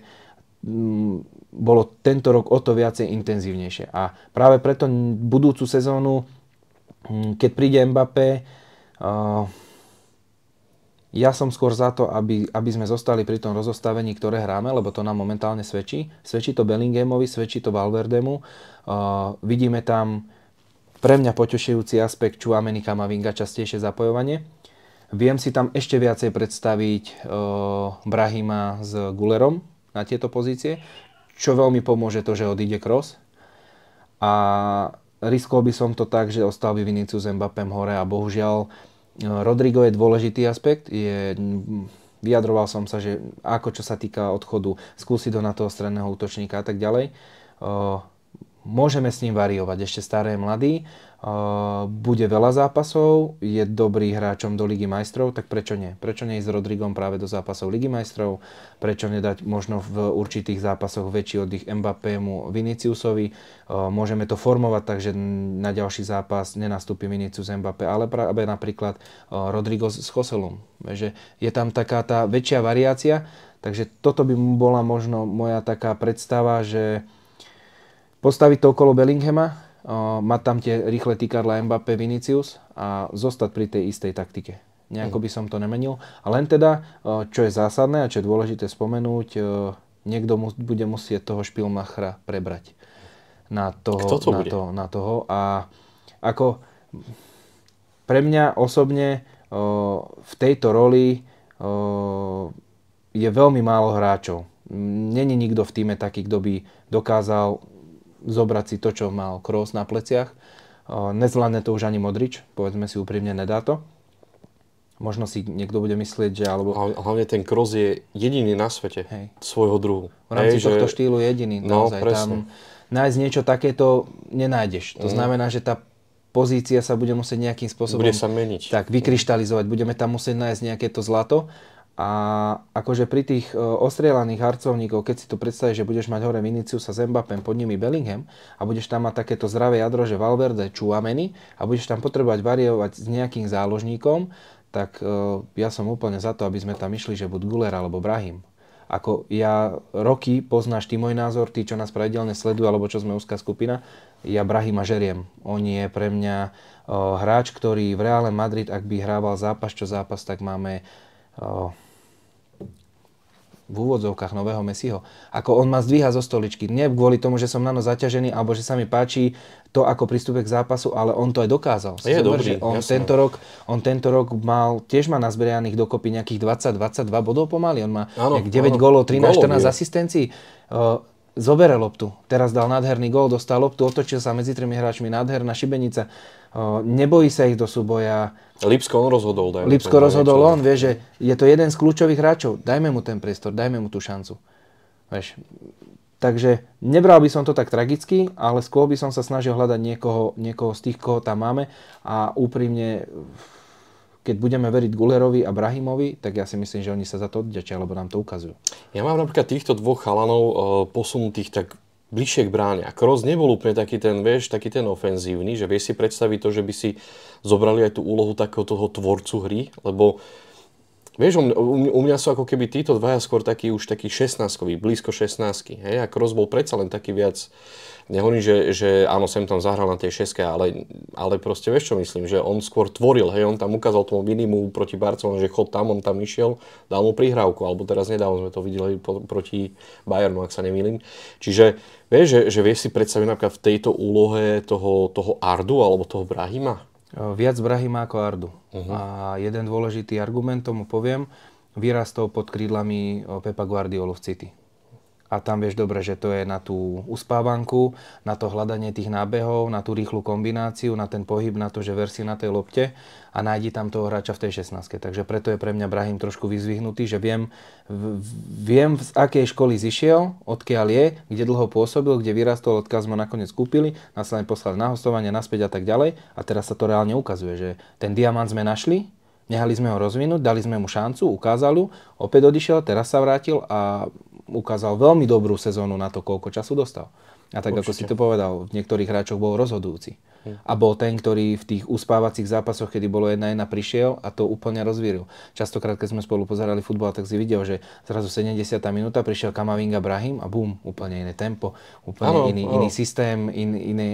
m, mm, bolo tento rok o to viacej intenzívnejšie. A práve preto budúcu sezónu, m, mm, keď príde Mbappé, uh, ja som skôr za to, aby, aby sme zostali pri tom rozostavení, ktoré hráme, lebo to nám momentálne svedčí. Svedčí to Bellinghamovi, svedčí to Valverdemu. Uh, vidíme tam pre mňa potešujúci aspekt Čuameny Kamavinga, častejšie zapojovanie. Viem si tam ešte viacej predstaviť uh, Brahima s Gulerom na tieto pozície, čo veľmi pomôže to, že odíde Kroos. A riskol by som to tak, že ostal by Vinicius Mbappem hore a bohužiaľ uh, Rodrigo je dôležitý aspekt, je vyjadroval som sa, že ako čo sa týka odchodu, skúsiť ho na toho stredného útočníka a tak ďalej. Môžeme s ním variovať, ešte staré, mladý. Bude veľa zápasov, je dobrý hráčom do Ligy majstrov, tak prečo nie? Prečo nie ísť s Rodrigom práve do zápasov Ligy majstrov? Prečo nedať možno v určitých zápasoch väčší od ich Mbappému Viniciusovi? Môžeme to formovať tak, že na ďalší zápas nenastúpi Vinicius Mbappé, ale práve napríklad Rodrigo s Choselom. je tam taká tá väčšia variácia, takže toto by bola možno moja taká predstava, že postaviť to okolo Bellinghama, mať tam tie rýchle týkadla Mbappé, Vinicius a zostať pri tej istej taktike. Nejako mhm. by som to nemenil. A len teda, e, čo je zásadné a čo je dôležité spomenúť, e, niekto bude musieť toho špilmachra prebrať. Na toho, Kto to na, bude? To, na toho. A ako pre mňa osobne e, v tejto roli je veľmi málo hráčov. Není nikto v týme taký, kto by dokázal zobrať si to, čo mal Kroos na pleciach. Nezvládne to už ani Modrič, povedzme si úprimne, nedá to. Možno si niekto bude myslieť, že... Alebo... Hlavne ten Kroos je jediný na svete Hej. svojho druhu. V rámci Hej, tohto že... štýlu jediný. No, naozaj. Presne. Tam nájsť niečo takéto nenájdeš. To mm. znamená, že tá pozícia sa bude musieť nejakým spôsobom... Bude sa meniť. Tak, vykryštalizovať. Budeme tam musieť nájsť nejaké to zlato. A akože pri tých e, ostrielaných harcovníkov, keď si tu predstavíš, že budeš mať hore Viniciusa s Mbappem, pod nimi Bellingham a budeš tam mať takéto zdravé jadro, že Valverde, Chuameni a budeš tam potrebovať variovať s nejakým záložníkom, tak e, ja som úplne za to, aby sme tam išli, že buď Guler alebo Brahim. Ako ja roky poznáš ty môj názor, ty čo nás pravidelne sledujú, alebo čo sme úzka skupina, ja Brahima žeriem. On je pre mňa e, hráč, ktorý v Reále Madrid, ak by hrával zápas čo zápas, tak máme v úvodzovkách nového Messiho. Ako on ma zdvíha zo stoličky. Nie kvôli tomu, že som na no zaťažený, alebo že sa mi páči to, ako pristúpe k zápasu, ale on to aj dokázal. Je Zober, dobrý, on, jasné. tento rok, on tento rok mal, tiež má nazberaných dokopy nejakých 20-22 bodov pomaly. On má áno, 9 gólov, 13-14 asistencií. zobere loptu. Teraz dal nádherný gól, dostal loptu, otočil sa medzi tremi hráčmi, nádherná šibenica nebojí sa ich do súboja. Lipsko on rozhodol. Dajme Lipsko rozhodol on, vie, že je to jeden z kľúčových hráčov. Dajme mu ten priestor, dajme mu tú šancu. Vieš, takže nebral by som to tak tragicky, ale skôr by som sa snažil hľadať niekoho, niekoho z tých, koho tam máme a úprimne keď budeme veriť Gulerovi a Brahimovi, tak ja si myslím, že oni sa za to odďačia, lebo nám to ukazujú. Ja mám napríklad týchto dvoch chalanov posunutých tak bližšie k bráne. A Kroos nebol úplne taký ten, vieš, taký ten ofenzívny, že vieš si predstaviť to, že by si zobrali aj tú úlohu takého toho tvorcu hry, lebo Vieš, u mňa sú ako keby títo dvaja skôr takí už takí 16 blízko 16 hej, a Kroos bol predsa len taký viac, nehovorím, že, že áno, sem tam zahral na tej šeske, ale, ale proste vieš čo myslím, že on skôr tvoril, hej, on tam ukázal tomu minimu proti Barcelonu, že chod tam, on tam išiel, dal mu prihrávku, alebo teraz nedávno sme to videli po, proti Bayernu, ak sa nemýlim. Čiže vieš, že, že vieš si predstaviť napríklad v tejto úlohe toho, toho Ardu alebo toho Brahima? E, viac Brahima ako Ardu. Uh-huh. A jeden dôležitý argument tomu poviem, vyrastol pod krídlami e, Pepa Guardiolu v City a tam vieš dobre, že to je na tú uspávanku, na to hľadanie tých nábehov, na tú rýchlu kombináciu, na ten pohyb, na to, že versi na tej lopte a nájdi tam toho hráča v tej 16. Takže preto je pre mňa Brahim trošku vyzvihnutý, že viem, viem z akej školy zišiel, odkiaľ je, kde dlho pôsobil, kde vyrastol, odkiaľ sme nakoniec kúpili, následne poslali na hostovanie, naspäť a tak ďalej a teraz sa to reálne ukazuje, že ten diamant sme našli, nehali sme ho rozvinúť, dali sme mu šancu, ukázali, opäť odišiel, teraz sa vrátil a ukázal veľmi dobrú sezónu na to, koľko času dostal. A tak Určite. ako si to povedal, v niektorých hráčoch bol rozhodujúci a bol ten, ktorý v tých uspávacích zápasoch, kedy bolo 1-1, prišiel a to úplne rozvíril. Častokrát, keď sme spolu pozerali futbal, tak si videl, že zrazu 70. minúta prišiel Kamavinga Brahim a bum, úplne iné tempo, úplne ano, iný, ano. iný systém, in, iný,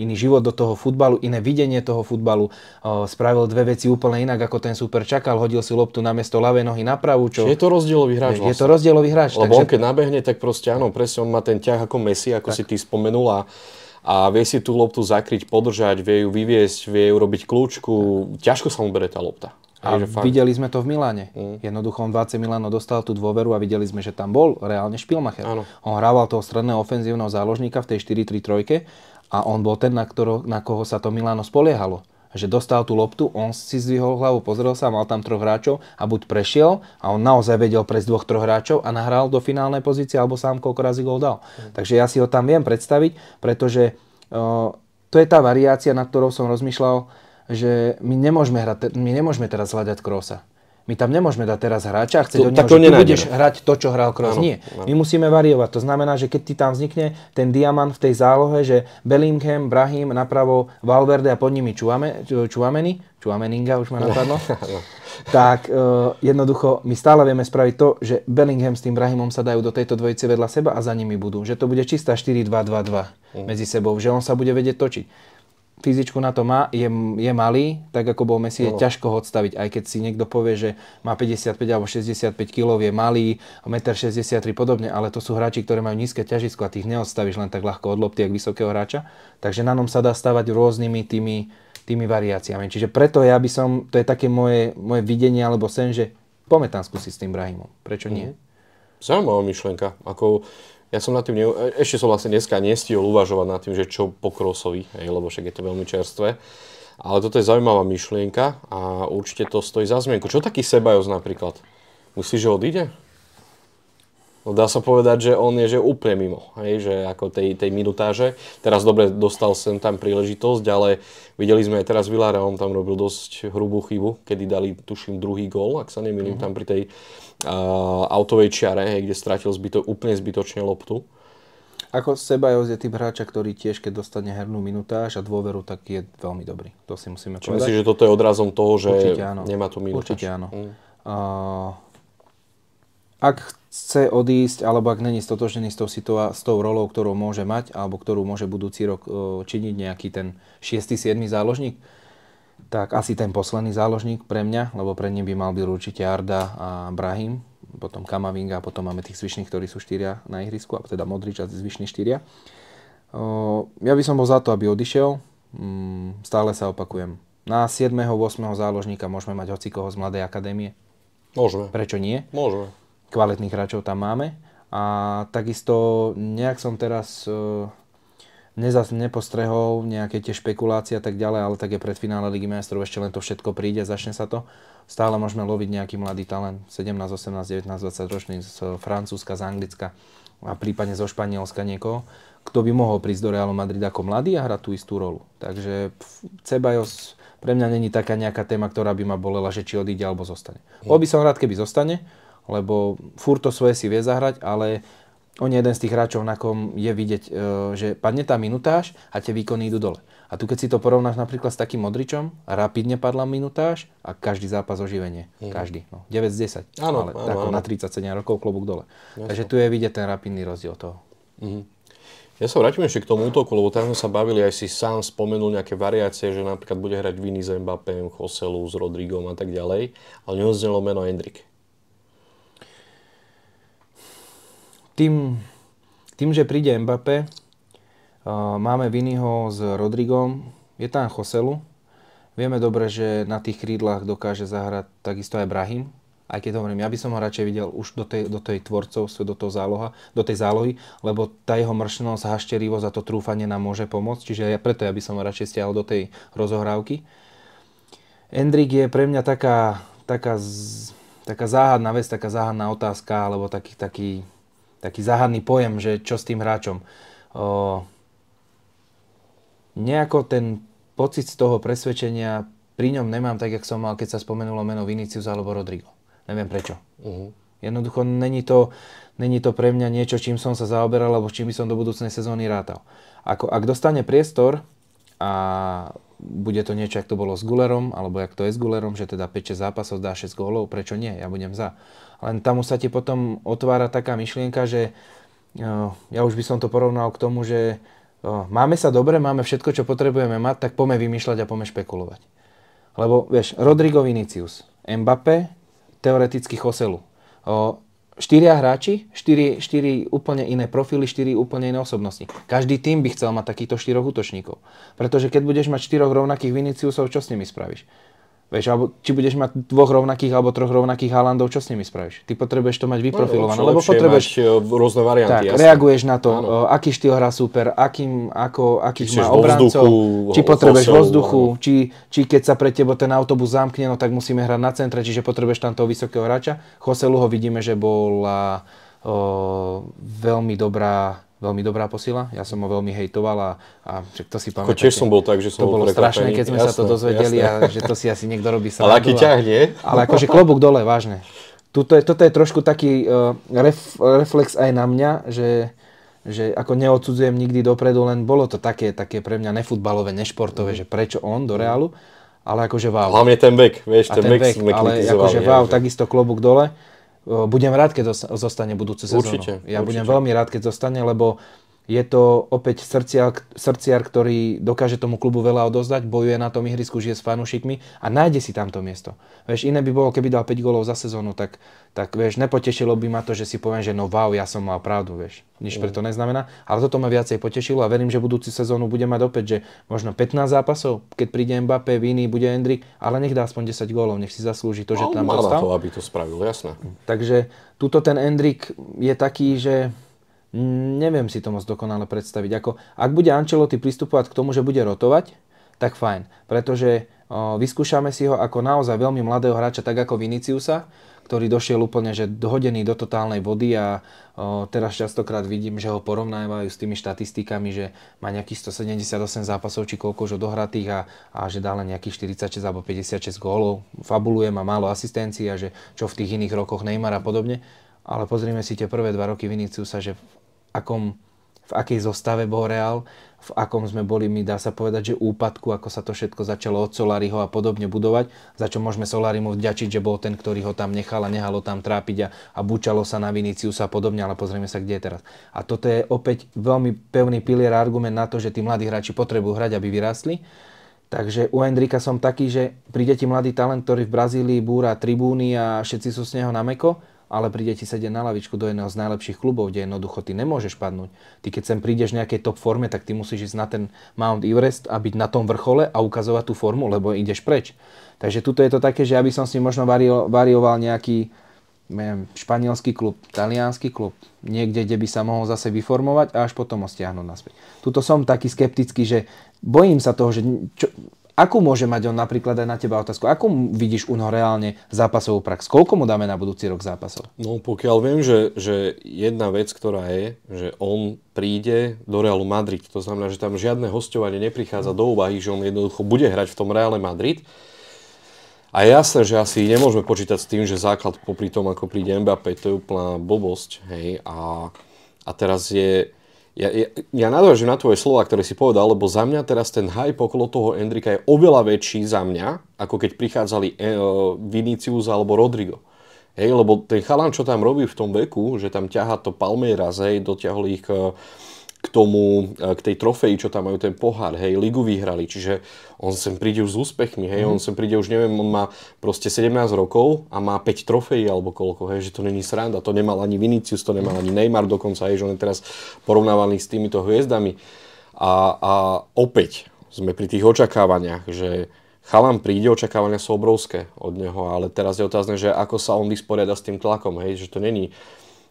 iný život do toho futbalu, iné videnie toho futbalu. spravil dve veci úplne inak, ako ten super čakal, hodil si loptu na miesto ľavej nohy na pravú. Čo... je to rozdielový hráč. Je, vlastne. je to vlastne. rozdielový hráč. Lebo takže... on keď nabehne, tak proste áno, presne on má ten ťah ako Messi, ako tak. si ty spomenul a a vie si tú loptu zakryť, podržať, vie ju vyviesť, vie ju robiť kľúčku. Ťažko sa mu bere tá lopta. A je, videli sme to v Miláne. Mm. Jednoducho on 20 Miláno Milano dostal tú dôveru a videli sme, že tam bol reálne Špilmacher. Ano. On hrával toho stredného ofenzívneho záložníka v tej 4-3-3 a on bol ten, na, ktoro, na koho sa to Milano spoliehalo že dostal tú loptu, on si zvyhol hlavu, pozrel sa, mal tam troch hráčov a buď prešiel a on naozaj vedel pre dvoch, troch hráčov a nahral do finálnej pozície alebo sám koľko razy gol dal. Mm. Takže ja si ho tam viem predstaviť, pretože uh, to je tá variácia, nad ktorou som rozmýšľal, že my nemôžeme, hrať, my nemôžeme teraz hľadať Krosa. My tam nemôžeme dať teraz hráča a chceť to, od neho, že ty budeš hrať to, čo hral Kroos. Nie. My musíme variovať. To znamená, že keď ti tam vznikne ten diamant v tej zálohe, že Bellingham, Brahim, napravo Valverde a pod nimi čuameny, Čuameninga už ma no. napadlo, [LAUGHS] tak e, jednoducho my stále vieme spraviť to, že Bellingham s tým Brahimom sa dajú do tejto dvojice vedľa seba a za nimi budú. Že to bude čistá 4-2-2-2 mm. medzi sebou, že on sa bude vedieť točiť fyzičku na to má, je, je malý, tak ako bol Messi, no. je ťažko ho odstaviť. Aj keď si niekto povie, že má 55 alebo 65 kg, je malý, 1,63 m podobne, ale to sú hráči, ktorí majú nízke ťažisko a tých neodstaviš len tak ľahko od lopty, vysokého hráča. Takže na nom sa dá stavať rôznymi tými, tými variáciami. Čiže preto ja by som, to je také moje, moje videnie alebo sen, že pometám skúsiť s tým Brahimom. Prečo nie? Mm. Zaujímavá myšlenka. Ako, ja som na tým, e, ešte som vlastne dneska nestihol uvažovať nad tým, že čo po krosovi, hej, lebo však je to veľmi čerstvé. Ale toto je zaujímavá myšlienka a určite to stojí za zmienku. Čo taký Sebajos napríklad? Myslíš, že odíde? No dá sa povedať, že on je že úplne mimo, hej, že ako tej, tej minutáže. Teraz dobre dostal sem tam príležitosť, ale videli sme aj teraz Villara, on tam robil dosť hrubú chybu, kedy dali, tuším, druhý gól, ak sa nemýlim, mm-hmm. tam pri tej uh, autovej čiare, hej, kde stratil zbyto, úplne zbytočne loptu. Ako Sebajos je typ hráča, ktorý tiež, keď dostane hernú minutáž a dôveru, tak je veľmi dobrý. To si musíme Čiže povedať. Myslím, že toto je odrazom toho, že Určite áno. nemá tu minutáž. Určite áno. Mm. Uh, ak chce odísť, alebo ak není stotožený s tou, situá- s tou rolou, ktorú môže mať, alebo ktorú môže budúci rok e, činiť nejaký ten 6. 7. záložník, tak asi ten posledný záložník pre mňa, lebo pre ním by mal byť určite Arda a Brahim, potom Kamavinga a potom máme tých zvyšných, ktorí sú štyria na ihrisku, a teda Modrič a zvyšní štyria. Ja by som bol za to, aby odišiel, mm, stále sa opakujem. Na 7. 8. záložníka môžeme mať hocikoho z Mladej akadémie. Môžeme. Prečo nie? Môžeme kvalitných hráčov tam máme. A takisto nejak som teraz e, nezas nepostrehol nejaké tie špekulácie a tak ďalej, ale tak je pred finále Ligy majstrov, ešte len to všetko príde, začne sa to. Stále môžeme loviť nejaký mladý talent, 17, 18, 19, 20 ročný z Francúzska, z Anglicka a prípadne zo Španielska niekoho, kto by mohol prísť do Realu Madrid ako mladý a hrať tú istú rolu. Takže Cebajos pre mňa není taká nejaká téma, ktorá by ma bolela, že či odíde alebo zostane. Bol by som rád, keby zostane, lebo furt to svoje si vie zahrať, ale on je jeden z tých hráčov, na kom je vidieť, e, že padne tá minutáž a tie výkony idú dole. A tu keď si to porovnáš napríklad s takým Modričom, rapidne padla minutáž a každý zápas oživenie. Je. Každý. No, 9 z 10. Áno, ale áno, áno. na 37 rokov klobúk dole. Jasne. Takže tu je vidieť ten rapidný rozdiel toho. Mhm. Ja sa vrátim ešte k tomu útoku, lebo tam sme sa bavili, aj si sám spomenul nejaké variácie, že napríklad bude hrať Vinny s Mbappém, Choselu, s Rodrigom a tak ďalej, ale neoznelo meno Hendrik. tým, tým, že príde Mbappé, uh, máme Vinyho s Rodrigom, je tam Choselu. Vieme dobre, že na tých krídlach dokáže zahrať takisto aj Brahim. Aj keď hovorím, ja by som ho radšej videl už do tej, do tej tvorcov, do, toho záloha, do tej zálohy, lebo tá jeho mršnosť, hašterivosť a to trúfanie nám môže pomôcť. Čiže ja, preto ja by som ho radšej stiahol do tej rozohrávky. Endrik je pre mňa taká, taká, taká záhadná vec, taká záhadná otázka, alebo taký, taký, taký záhadný pojem, že čo s tým hráčom. O, nejako ten pocit z toho presvedčenia pri ňom nemám tak, jak som mal, keď sa spomenulo meno Vinicius alebo Rodrigo. Neviem prečo. Uh-huh. Jednoducho není to, není to pre mňa niečo, čím som sa zaoberal alebo čím by som do budúcnej sezóny rátal. Ako, ak dostane priestor a bude to niečo, ako to bolo s Gulerom, alebo ak to je s Gulerom, že teda 5-6 zápasov dá 6 gólov, prečo nie, ja budem za. Len tam sa ti potom otvára taká myšlienka, že eh, ja už by som to porovnal k tomu, že eh, máme sa dobre, máme všetko, čo potrebujeme mať, tak poďme vymýšľať a poďme špekulovať. Lebo vieš, Rodrigo Vinicius, Mbappé, teoreticky Choselu štyria hráči, štyri, štyri úplne iné profily, štyri úplne iné osobnosti. Každý tým by chcel mať takýchto štyroch útočníkov. Pretože keď budeš mať štyroch rovnakých Viniciusov, čo s nimi spravíš? Vieš, alebo či budeš mať dvoch rovnakých alebo troch rovnakých Haalandov, čo s nimi spravíš? Ty potrebuješ to mať vyprofilované, no, no lebo potrebuješ... E, rôzne varianty, tak, jasné. reaguješ na to, o, e, aký štýl hrá super, akým, ako, akých má obrancov, vzduchu, či potrebuješ vo vzduchu, či, či, keď sa pre tebo ten autobus zamkne, no tak musíme hrať na centre, čiže potrebuješ tam toho vysokého hráča. Choselu ho vidíme, že bola o, e, veľmi dobrá veľmi dobrá posila. Ja som ho veľmi hejtoval a, a že to si pamätáte. Tiež som bol tak, že som To bol bolo strašné, keď sme jasné, sa to dozvedeli jasné. a že to si asi niekto robí sa. [LAUGHS] Ale aký ťah, nie? Ale akože klobúk dole, vážne. Tuto je, toto je trošku taký uh, ref, reflex aj na mňa, že, že ako neodsudzujem nikdy dopredu, len bolo to také, také pre mňa nefutbalové, nešportové, mm. že prečo on do Reálu, ale akože wow. Hlavne ten bek, vieš, ten, ten bek, bek sme ale akože wow, takisto klobúk dole budem rád, keď zostane budúce. sezónu. Určite. Ja určite. budem veľmi rád, keď zostane, lebo je to opäť srdciar, srdciar, ktorý dokáže tomu klubu veľa odozdať, bojuje na tom ihrisku, žije s fanúšikmi a nájde si tam to miesto. Vieš, iné by bolo, keby dal 5 golov za sezónu, tak, tak vieš, nepotešilo by ma to, že si poviem, že no wow, ja som mal pravdu, vieš. Nič mm. preto neznamená, ale toto ma viacej potešilo a verím, že budúci sezónu bude mať opäť, že možno 15 zápasov, keď príde Mbappé, Vini, bude Hendrik, ale nech dá aspoň 10 gólov, nech si zaslúži to, že tam dostal. to, aby to spravil, jasné. Takže tuto ten Endrik je taký, že neviem si to moc dokonale predstaviť. Ako, ak bude Ancelotti pristupovať k tomu, že bude rotovať, tak fajn, pretože o, vyskúšame si ho ako naozaj veľmi mladého hráča, tak ako Viniciusa, ktorý došiel úplne že hodený do totálnej vody a o, teraz častokrát vidím, že ho porovnávajú s tými štatistikami, že má nejakých 178 zápasov či koľko už odohratých a, a že dá len nejakých 46 alebo 56 gólov, fabuluje, má málo asistencií a že čo v tých iných rokoch Neymar a podobne. Ale pozrime si tie prvé dva roky Viniciusa, že akom, v akej zostave bol Real, v akom sme boli my, dá sa povedať, že úpadku, ako sa to všetko začalo od Solariho a podobne budovať, za čo môžeme Solarimu vďačiť, že bol ten, ktorý ho tam nechal a nehalo tam trápiť a, a bučalo sa na Viniciusa a podobne, ale pozrieme sa, kde je teraz. A toto je opäť veľmi pevný pilier a argument na to, že tí mladí hráči potrebujú hrať, aby vyrástli. Takže u Hendrika som taký, že príde ti mladý talent, ktorý v Brazílii búra tribúny a všetci sú z neho na meko, ale príde ti sedieť na lavičku do jedného z najlepších klubov, kde jednoducho ty nemôžeš padnúť. Ty keď sem prídeš v nejakej top forme, tak ty musíš ísť na ten Mount Everest a byť na tom vrchole a ukazovať tú formu, lebo ideš preč. Takže tuto je to také, že aby som si možno vario, varioval nejaký neviem, španielský klub, talianský klub, niekde, kde by sa mohol zase vyformovať a až potom ho stiahnuť naspäť. Tuto som taký skeptický, že bojím sa toho, že čo, ako môže mať on napríklad aj na teba otázku? Ako vidíš Unho reálne zápasovú prax? Koľko mu dáme na budúci rok zápasov? No pokiaľ viem, že, že jedna vec, ktorá je, že on príde do Realu Madrid. To znamená, že tam žiadne hostovanie neprichádza do úvahy, že on jednoducho bude hrať v tom Reale Madrid. A jasné, že asi nemôžeme počítať s tým, že základ popri tom, ako príde Mbappé, to je úplná blbosť. Hej? A, a teraz je ja, ja, ja nadvážim na tvoje slova, ktoré si povedal, lebo za mňa teraz ten hype okolo toho Endrika je oveľa väčší za mňa, ako keď prichádzali e, e Vinicius alebo Rodrigo. Hej, lebo ten chalan, čo tam robí v tom veku, že tam ťaha to Palmeiras, hej, dotiahol ich e, k tomu, e, k tej trofeji, čo tam majú ten pohár, hej, ligu vyhrali, čiže on sem príde už s úspechmi, hej, mm. on sem príde už, neviem, on má proste 17 rokov a má 5 trofejí alebo koľko, hej, že to není sranda, to nemal ani Vinicius, to nemal ani Neymar dokonca, hej, že on je teraz porovnávaný s týmito hviezdami. A, a opäť sme pri tých očakávaniach, že Chalam príde, očakávania sú obrovské od neho, ale teraz je otázne, že ako sa on vysporiada s tým tlakom, hej, že to není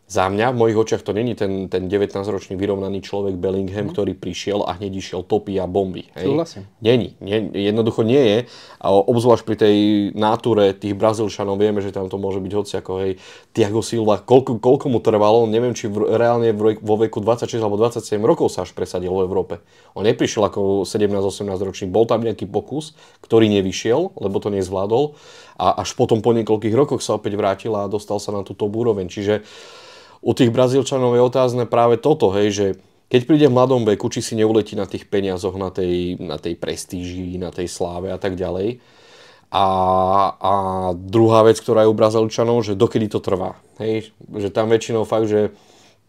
za mňa, v mojich očiach to není ten, ten 19-ročný vyrovnaný človek Bellingham, mm. ktorý prišiel a hneď išiel topy a bomby. Hej? Súhlasím. Není, nie, jednoducho nie je. A obzvlášť pri tej náture tých Brazílčanov vieme, že tam to môže byť ako Hej. Tiago Silva, koľko, koľko mu trvalo, neviem, či v, reálne v, vo veku 26 alebo 27 rokov sa až presadil v Európe. On neprišiel ako 17-18 ročný, bol tam nejaký pokus, ktorý nevyšiel, lebo to nezvládol a až potom po niekoľkých rokoch sa opäť vrátil a dostal sa na túto úroveň. Čiže u tých Brazílčanov je otázne práve toto, hej, že keď príde v mladom veku, či si neuletí na tých peniazoch, na tej, na tej prestíži, na tej sláve a tak ďalej. A, a druhá vec, ktorá je u Brazílčanov, že dokedy to trvá. Hej, že tam väčšinou fakt, že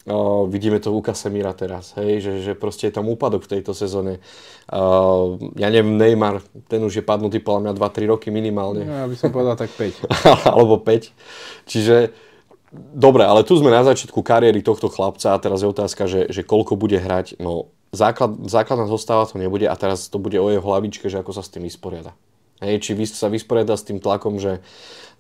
Uh, vidíme to u Kasemíra teraz, hej, že, že proste je tam úpadok v tejto sezóne. Uh, ja neviem, Neymar, ten už je padnutý podľa mňa 2-3 roky minimálne. No, ja by som povedal tak 5. [LAUGHS] Alebo 5. Čiže Dobre, ale tu sme na začiatku kariéry tohto chlapca a teraz je otázka, že, že koľko bude hrať. No, základ, základná zostava to nebude a teraz to bude o jeho hlavičke, že ako sa s tým vysporiada. Hej, či sa vysporiada s tým tlakom, že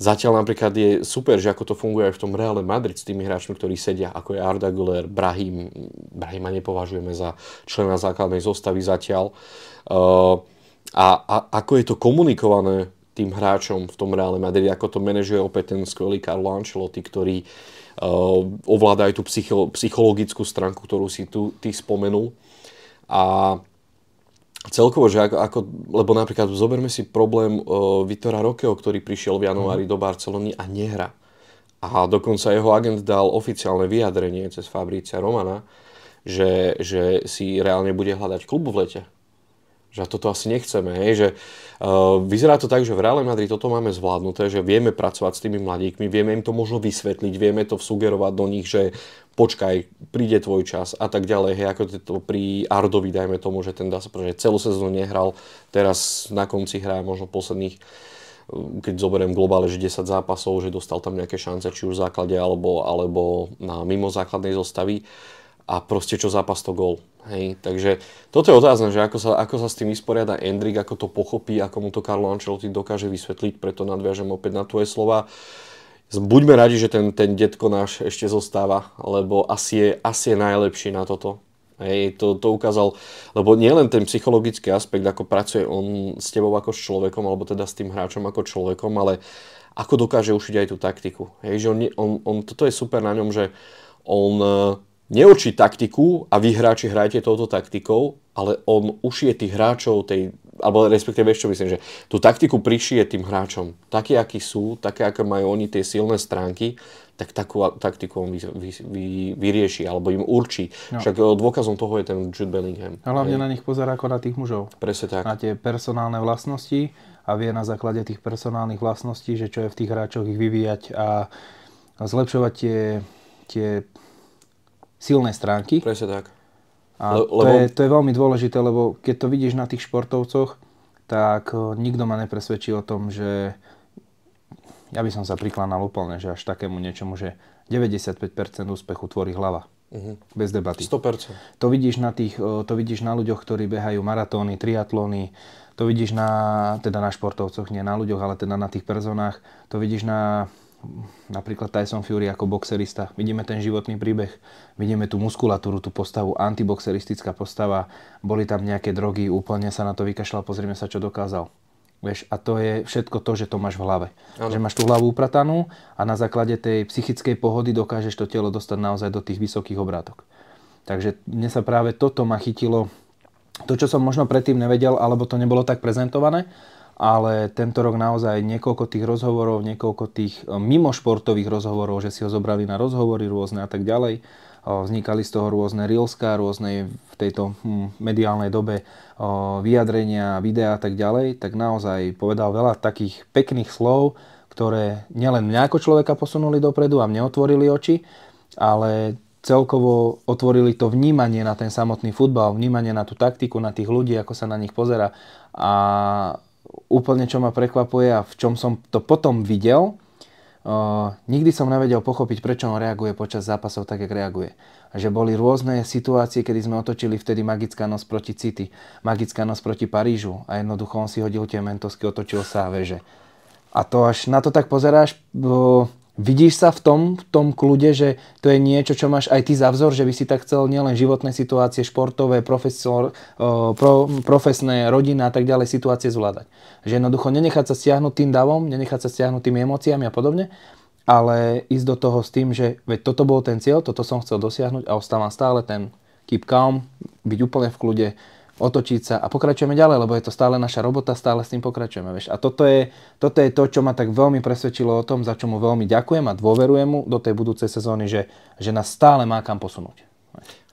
zatiaľ napríklad je super, že ako to funguje aj v tom Reale Madrid s tými hráčmi, ktorí sedia, ako je Arda Güler, Brahim. Brahima nepovažujeme za člena základnej zostavy zatiaľ. Uh, a, a ako je to komunikované tým hráčom v tom Reále Madrid, ako to manažuje opäť ten skvelý Carlo Ancelotti, ktorý uh, aj tú psycho- psychologickú stránku, ktorú si tu ty spomenul. A celkovo, že ako, ako lebo napríklad zoberme si problém uh, Vitora Rokeho, ktorý prišiel v januári mm. do Barcelony a nehra. A dokonca jeho agent dal oficiálne vyjadrenie cez Fabrícia Romana, že, že si reálne bude hľadať klub v lete že toto asi nechceme, hej, že uh, vyzerá to tak, že v Real Madrid toto máme zvládnuté, že vieme pracovať s tými mladíkmi, vieme im to možno vysvetliť, vieme to sugerovať do nich, že počkaj, príde tvoj čas a tak ďalej, hej, ako to pri Ardovi, dajme tomu, že ten dá sa celú sezónu nehral, teraz na konci hrá možno posledných e, keď zoberiem globále, že 10 zápasov, že dostal tam nejaké šance, či už v základe alebo, alebo na mimo základnej zostavy. Uh, a proste čo zápas to gol. Hej, takže toto je otázne, že ako sa, ako sa s tým vysporiada Endrik, ako to pochopí, ako mu to Carlo Ancelotti dokáže vysvetliť, preto nadviažem opäť na tvoje slova. Buďme radi, že ten, ten detko náš ešte zostáva, lebo asi je, asi je najlepší na toto. Hej, to, to ukázal, lebo nie len ten psychologický aspekt, ako pracuje on s tebou ako s človekom, alebo teda s tým hráčom ako človekom, ale ako dokáže ušiť aj tú taktiku. Hej, že on, on, on, toto je super na ňom, že on eh, neurčí taktiku a vy hráči hrajete touto taktikou, ale on ušije tých hráčov tej, alebo respektíve ešte myslím, že tú taktiku prišije tým hráčom. Také, akí sú, také, aké majú oni tie silné stránky, tak takú taktiku on vy, vy, vy, vyrieši alebo im určí. No. Však e, dôkazom toho je ten Jude Bellingham. A hlavne je. na nich pozerá ako na tých mužov. Presne tak. Na tie personálne vlastnosti a vie na základe tých personálnych vlastností, že čo je v tých hráčoch ich vyvíjať a zlepšovať tie, tie silné stránky. Presne tak. A Le, lebo... to, je, to je veľmi dôležité, lebo keď to vidíš na tých športovcoch, tak nikto ma nepresvedčí o tom, že ja by som sa prikladal úplne, že až takému niečomu, že 95% úspechu tvorí hlava. Uh-huh. Bez debaty. 100%. To vidíš, na tých, to vidíš na ľuďoch, ktorí behajú maratóny, triatlóny, to vidíš na, teda na športovcoch, nie na ľuďoch, ale teda na tých personách, to vidíš na napríklad Tyson Fury ako boxerista. Vidíme ten životný príbeh, vidíme tú muskulatúru, tú postavu, antiboxeristická postava, boli tam nejaké drogy, úplne sa na to vykašľal, pozrieme sa, čo dokázal. Vieš, a to je všetko to, že to máš v hlave. Ano. Že máš tú hlavu upratanú a na základe tej psychickej pohody dokážeš to telo dostať naozaj do tých vysokých obrátok. Takže mne sa práve toto ma chytilo, to, čo som možno predtým nevedel, alebo to nebolo tak prezentované, ale tento rok naozaj niekoľko tých rozhovorov, niekoľko tých e, mimošportových rozhovorov, že si ho zobrali na rozhovory rôzne a tak ďalej. E, vznikali z toho rôzne reelska, rôzne v tejto hm, mediálnej dobe e, vyjadrenia, videá a tak ďalej, tak naozaj povedal veľa takých pekných slov, ktoré nielen mňa ako človeka posunuli dopredu a mne otvorili oči, ale celkovo otvorili to vnímanie na ten samotný futbal, vnímanie na tú taktiku, na tých ľudí, ako sa na nich pozera a úplne čo ma prekvapuje a v čom som to potom videl, Uh, nikdy som nevedel pochopiť, prečo on reaguje počas zápasov tak, jak reaguje. A že boli rôzne situácie, kedy sme otočili vtedy magická nos proti City, magická nos proti Parížu a jednoducho on si hodil tie mentosky, otočil sa a veže. A to až na to tak pozeráš, Vidíš sa v tom, v tom kľude, že to je niečo, čo máš aj ty za vzor, že by si tak chcel nielen životné situácie, športové, profesor, eh, pro, profesné, rodina a tak ďalej situácie zvládať. Že jednoducho nenechať sa stiahnuť tým davom, nenechať sa stiahnuť tými emóciami a podobne, ale ísť do toho s tým, že veď toto bol ten cieľ, toto som chcel dosiahnuť a ostávam stále ten keep calm, byť úplne v kľude, otočiť sa a pokračujeme ďalej, lebo je to stále naša robota, stále s tým pokračujeme. Vieš. A toto je, toto je to, čo ma tak veľmi presvedčilo o tom, za čo mu veľmi ďakujem a dôverujem mu do tej budúcej sezóny, že, že nás stále má kam posunúť.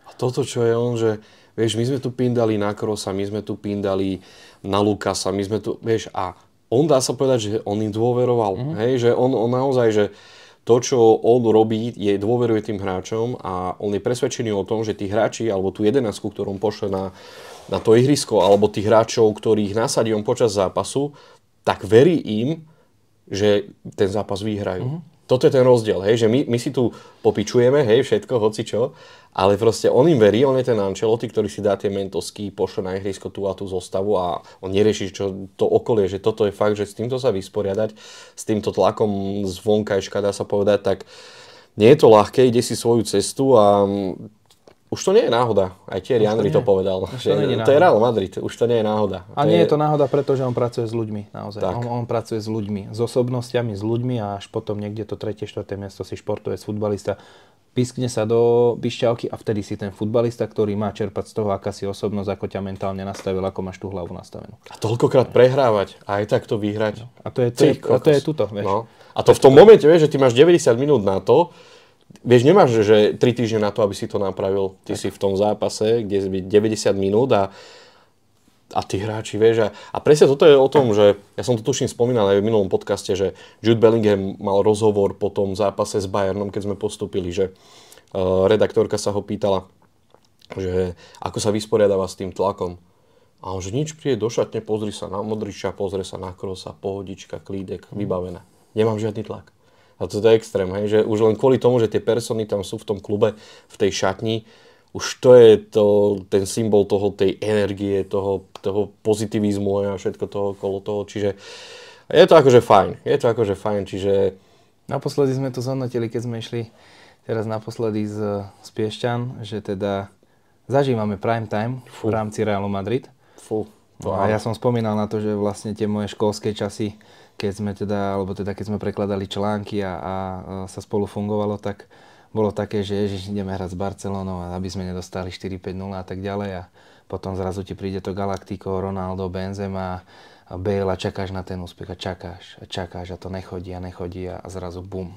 A toto, čo je on, že vieš, my sme tu pindali na Krosa, my sme tu pindali na Lukasa, my sme tu, vieš, a on dá sa povedať, že on im dôveroval, mm-hmm. hej, že on, on naozaj, že to, čo on robí, je dôveruje tým hráčom a on je presvedčený o tom, že tí hráči, alebo tú jedenáctku, ktorú pošle na, na to ihrisko alebo tých hráčov, ktorých nasadí on počas zápasu, tak verí im, že ten zápas vyhrajú. Mm-hmm. Toto je ten rozdiel, hej, že my, my si tu popičujeme, hej, všetko, hoci čo, ale proste on im verí, on je ten Ancelotti, ktorý si dá tie mentosky, pošle na ihrisko tú a tú zostavu a on nerieši čo, to okolie, že toto je fakt, že s týmto sa vysporiadať, s týmto tlakom zvonka, dá sa povedať, tak nie je to ľahké, ide si svoju cestu a už to nie je náhoda. Aj Thierry Henry to, to povedal. Už to, nie je to je Real Madrid, už to nie je náhoda. A to nie je... je to náhoda, pretože on pracuje s ľuďmi, naozaj. Tak. On, on pracuje s ľuďmi, s osobnostiami, s ľuďmi a až potom niekde to tretie, štvrté miesto si športuje s futbalista piskne sa do pišťalky a vtedy si ten futbalista, ktorý má čerpať z toho, aká si osobnosť, ako ťa mentálne nastavil, ako máš tú hlavu nastavenú. A toľkokrát prehrávať a aj tak to vyhrať. No. A to je, to, je, a to je tuto, vieš. No. A to v tom momente, vieš, že ty máš 90 minút na to, vieš, nemáš, že 3 týždne na to, aby si to napravil. Ty tak. si v tom zápase, kde je 90 minút a a tí hráči, vieš. A, a presne toto je o tom, že ja som to tuším spomínal aj v minulom podcaste, že Jude Bellingham mal rozhovor po tom zápase s Bayernom, keď sme postupili, že uh, redaktorka sa ho pýtala, že ako sa vysporiadáva s tým tlakom. A on, že nič príde do šatne, pozri sa na Modriča, pozrie sa na Krosa, pohodička, klídek, mhm. vybavené. Nemám žiadny tlak. A to je extrém, hej? že už len kvôli tomu, že tie persony tam sú v tom klube, v tej šatni, už to je to, ten symbol toho, tej energie, toho, toho pozitivizmu a všetko toho okolo toho, čiže je to akože fajn, je to akože fajn, čiže... Naposledy sme to zhodnotili, keď sme išli teraz naposledy z, z Piešťan, že teda zažívame prime time Fú. v rámci Realu Madrid. Fú, to no a ja som spomínal na to, že vlastne tie moje školské časy keď sme teda, alebo teda keď sme prekladali články a, a e, sa spolu fungovalo, tak bolo také, že ježiš, ideme hrať s Barcelonou, aby sme nedostali 4-5-0 a tak ďalej a potom zrazu ti príde to Galactico, Ronaldo, Benzema, Bale a čakáš na ten úspech a čakáš a čakáš a to nechodí a nechodí a zrazu bum.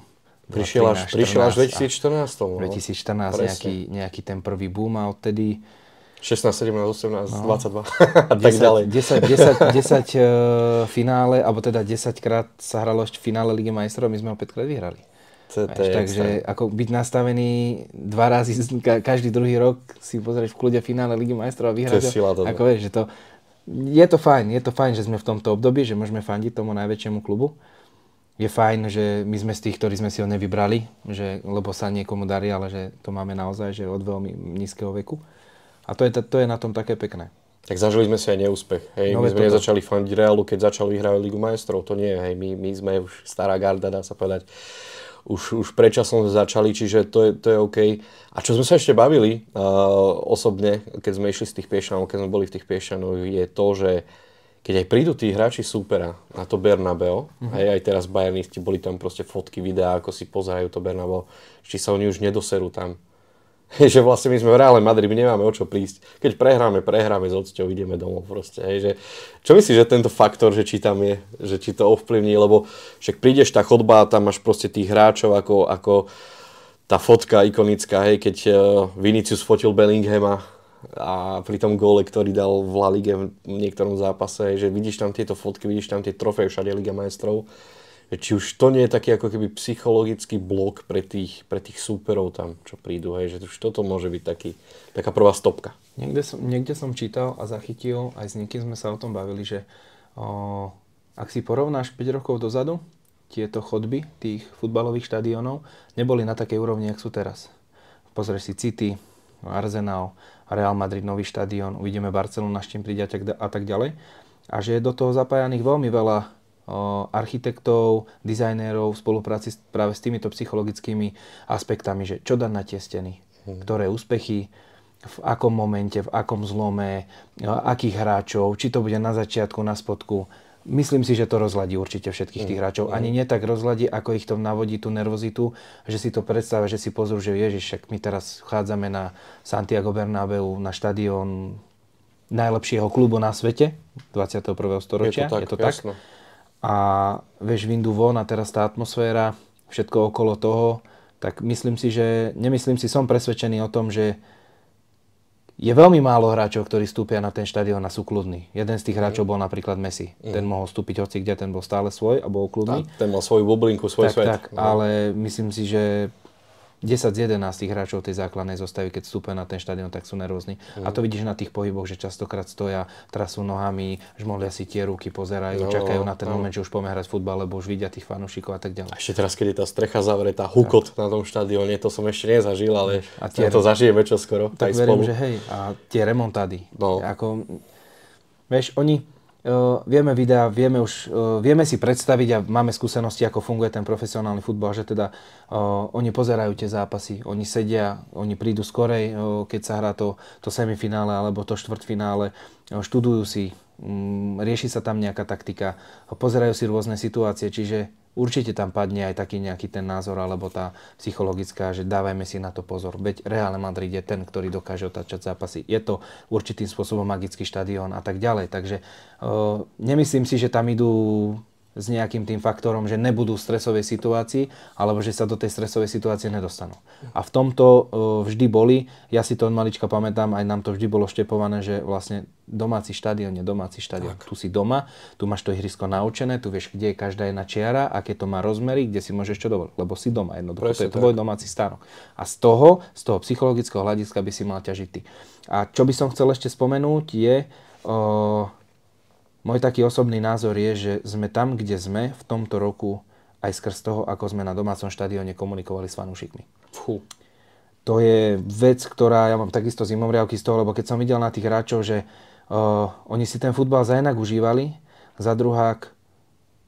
Prišiel až, 2014. 2014 2014 nejaký, nejaký ten prvý boom a odtedy 16, 17, 18, no. 22 [LAUGHS] a 10, tak ďalej. 10, 10, 10, uh, finále, alebo teda 10 krát sa hralo ešte v finále Ligy majstrov, my sme ho 5 krát vyhrali. takže ako byť nastavený dva razy každý druhý rok si pozrieš v kľude finále Ligy majstrov a vyhrať. Ako vieš, že to, je to fajn, je to fajn, že sme v tomto období, že môžeme fandiť tomu najväčšiemu klubu. Je fajn, že my sme z tých, ktorí sme si ho nevybrali, že, lebo sa niekomu darí, ale že to máme naozaj že od veľmi nízkeho veku. A to je, to je na tom také pekné. Tak zažili sme si aj neúspech. Hej, no, my sme to... nezačali fandiť Realu, keď začal vyhrávať Ligu majstrov. To nie, hej, my, my sme už stará garda, dá sa povedať. Už, už predčasom začali, čiže to je, to je OK. A čo sme sa ešte bavili uh, osobne, keď sme išli z tých Piešanov, keď sme boli v tých piešanoch, je to, že keď aj prídu tí hráči súpera na to Bernabeo, mm-hmm. hej, aj teraz Bayernisti, boli tam proste fotky, videá, ako si pozerajú to Bernabeo, či sa oni už nedoserú tam. [LAUGHS] že vlastne my sme v Reále Madrid, my nemáme o čo prísť. Keď prehráme, prehráme s odsťou, ideme domov proste. Hej, že, čo myslíš, že tento faktor, že či tam je, že či to ovplyvní, lebo však prídeš tá chodba a tam máš proste tých hráčov ako, ako tá fotka ikonická, hej, keď e, Vinicius fotil Bellinghama a pri tom góle, ktorý dal v La Ligue v niektorom zápase, hej, že vidíš tam tieto fotky, vidíš tam tie trofeje všade Liga majstrov či už to nie je taký ako keby psychologický blok pre tých, pre tých súperov tam, čo prídu, hej, že už toto môže byť taký, taká prvá stopka. Niekde som, niekde som čítal a zachytil, aj s niekým sme sa o tom bavili, že o, ak si porovnáš 5 rokov dozadu, tieto chodby tých futbalových štadiónov, neboli na takej úrovni, ako sú teraz. Pozrieš si City, Arsenal, Real Madrid, nový štadión, uvidíme Barcelona, s čím príde a tak ďalej. A že je do toho zapájaných veľmi veľa architektov, dizajnérov v spolupráci práve s týmito psychologickými aspektami, že čo dať na tie steny, hmm. ktoré úspechy, v akom momente, v akom zlome, akých hráčov, či to bude na začiatku, na spodku. Myslím si, že to rozladí určite všetkých tých mhm. hráčov. Mhm. Ani nie tak rozladí, ako ich to navodí tú nervozitu, že si to predstavia, že si pozrú, že ježiš, však my teraz chádzame na Santiago Bernabeu, na štadión najlepšieho klubu na svete 21. storočia. Je to tak, je to tak a vieš vindu von a teraz tá atmosféra, všetko okolo toho, tak myslím si, že, nemyslím si, som presvedčený o tom, že je veľmi málo hráčov, ktorí stúpia na ten štadión a sú kľudní. Jeden z tých hráčov mm. bol napríklad Messi. Mm. Ten mohol stúpiť hoci kde, ten bol stále svoj a bol kľudný. ten mal svoju bublinku, svoj tak, svet. Tak, no. ale myslím si, že 10 z 11 hráčov tej základnej zostavy, keď vstúpia na ten štadión, tak sú nervózni. Mm. A to mhm. vidíš na tých pohyboch, že častokrát stoja, trasú nohami, žmolia si tie ruky, pozerajú, no, čakajú na ten no. moment, že už poďme hrať futbal, lebo už vidia tých fanúšikov a tak ďalej. A ešte teraz, keď je tá strecha zavretá, hukot tak. na tom štadióne, to som ešte nezažil, ale mhm. a tie, to zažijeme čo skoro. Tak verím, spolu. že hej. A tie remontády. No. Ako, vieš, oni, vieme videa, vieme, už, vieme si predstaviť a máme skúsenosti, ako funguje ten profesionálny futbal, že teda oni pozerajú tie zápasy, oni sedia, oni prídu skorej, keď sa hrá to, to semifinále alebo to štvrtfinále, študujú si, mm, rieši sa tam nejaká taktika, pozerajú si rôzne situácie, čiže určite tam padne aj taký nejaký ten názor alebo tá psychologická, že dávajme si na to pozor. Veď Real Madrid je ten, ktorý dokáže otáčať zápasy. Je to určitým spôsobom magický štadión a tak ďalej. Takže e, nemyslím si, že tam idú s nejakým tým faktorom, že nebudú v stresovej situácii alebo že sa do tej stresovej situácie nedostanú. A v tomto e, vždy boli, ja si to od malička pamätám, aj nám to vždy bolo štepované, že vlastne domáci štadión je domáci štadión. Tu si doma, tu máš to ihrisko naučené, tu vieš, kde je každá jedna čiara, aké to má rozmery, kde si môžeš čo dovoliť, lebo si doma jednoducho, Presne to je tvoj tak. domáci stánok. A z toho, z toho psychologického hľadiska by si mal ťažiť ty. A čo by som chcel ešte spomenúť je, e, môj taký osobný názor je, že sme tam, kde sme v tomto roku aj skrz toho, ako sme na domácom štadióne komunikovali s fanúšikmi. Fú. To je vec, ktorá, ja mám takisto zimomriavky z toho, lebo keď som videl na tých hráčov, že uh, oni si ten futbal za jednak užívali, za druhák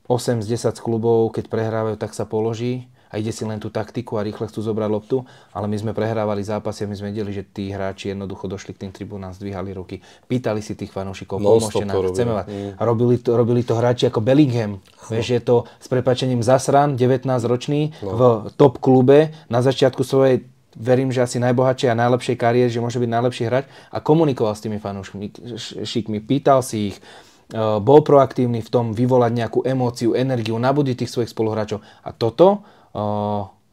8 z 10 klubov, keď prehrávajú, tak sa položí a ide si len tú taktiku a rýchle chcú zobrať loptu, ale my sme prehrávali zápasy a my sme vedeli, že tí hráči jednoducho došli k tým tribúnám, zdvíhali ruky, pýtali si tých fanúšikov, no, pomôžte nám, robili. chceme vás. Mm. robili to, robili to hráči ako Bellingham, no. vieš, je to s prepačením zasran, 19-ročný, no. v top klube, na začiatku svojej verím, že asi najbohatšej a najlepšej kariéry, že môže byť najlepší hráč a komunikoval s tými fanúšikmi, pýtal si ich, e, bol proaktívny v tom vyvolať nejakú emóciu, energiu, nabudiť tých svojich spoluhráčov. A toto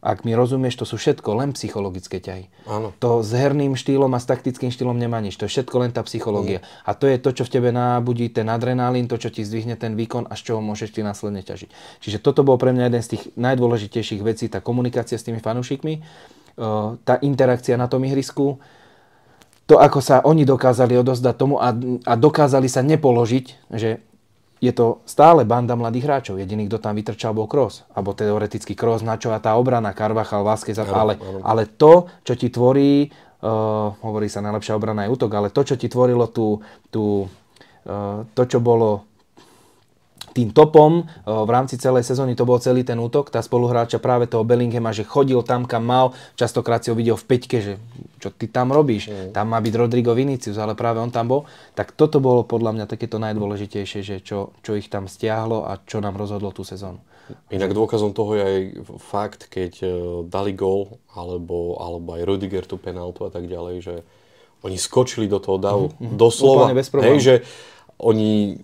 ak mi rozumieš, to sú všetko len psychologické ťahy. Áno. To s herným štýlom a s taktickým štýlom nemá nič. To je všetko len tá psychológia. Mm. A to je to, čo v tebe nabudí ten adrenalín, to, čo ti zdvihne ten výkon a z čoho môžeš ti následne ťažiť. Čiže toto bol pre mňa jeden z tých najdôležitejších vecí, tá komunikácia s tými fanúšikmi, tá interakcia na tom ihrisku, to, ako sa oni dokázali odozdať tomu a, a dokázali sa nepoložiť, že je to stále banda mladých hráčov. Jediný, kto tam vytrčal, bol Kroos. Alebo teoreticky Kroos, Načo a tá obrana, Carvachal, Vázquez. Ale, ale to, čo ti tvorí, uh, hovorí sa najlepšia obrana je útok, ale to, čo ti tvorilo tú, tú, uh, to, čo bolo tým topom e, v rámci celej sezóny to bol celý ten útok, tá spoluhráča práve toho Bellinghama, že chodil tam, kam mal, častokrát si ho videl v peťke, že čo ty tam robíš, mm. tam má byť Rodrigo Vinicius, ale práve on tam bol, tak toto bolo podľa mňa takéto najdôležitejšie, že čo, čo ich tam stiahlo a čo nám rozhodlo tú sezónu. Inak dôkazom toho je aj fakt, keď e, dali gol, alebo, alebo aj Rudiger tú penaltu a tak ďalej, že oni skočili do toho davu. Mm-hmm. Doslova. Úplne bez problémov. Hej, že oni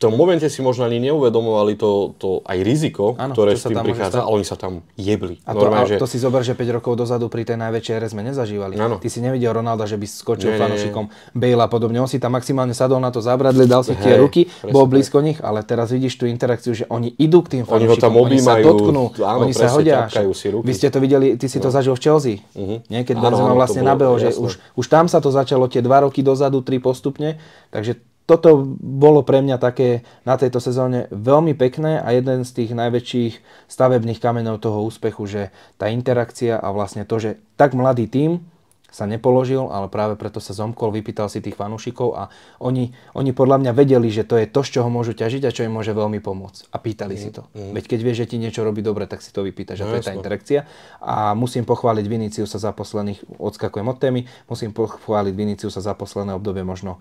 tom momente si možno ani neuvedomovali to, to aj riziko, ano, ktoré s tým prichádza, ale oni sa tam jebli. A to, Normálne, a že... to si zober, že 5 rokov dozadu pri tej najväčšej ére sme nezažívali. Ano. Ty si nevidel Ronalda, že by skočil nie, fanošikom Bale a podobne. On si tam maximálne sadol na to zábradlie, dal si hey, tie ruky, bol blízko tak. nich, ale teraz vidíš tú interakciu, že oni idú k tým fanúšikom, oni, tam oni sa dotknú, áno, oni presne, sa hodia. Si ruky. Vy ste to videli, ty si to no. zažil v Chelsea. uh keď vlastne nabehol, že už, tam sa to začalo tie 2 roky dozadu, 3 postupne, takže toto bolo pre mňa také na tejto sezóne veľmi pekné a jeden z tých najväčších stavebných kamenov toho úspechu, že tá interakcia a vlastne to, že tak mladý tím sa nepoložil, ale práve preto sa zomkol, vypýtal si tých fanúšikov a oni, oni podľa mňa vedeli, že to je to, z čoho môžu ťažiť a čo im môže veľmi pomôcť. A pýtali mm, si to. Mm. Veď keď vieš, že ti niečo robí dobre, tak si to vypýtaš no, a to jasno. je tá no, interakcia. A musím pochváliť sa za posledných, odskakujem od témy, musím pochváliť sa za posledné obdobie možno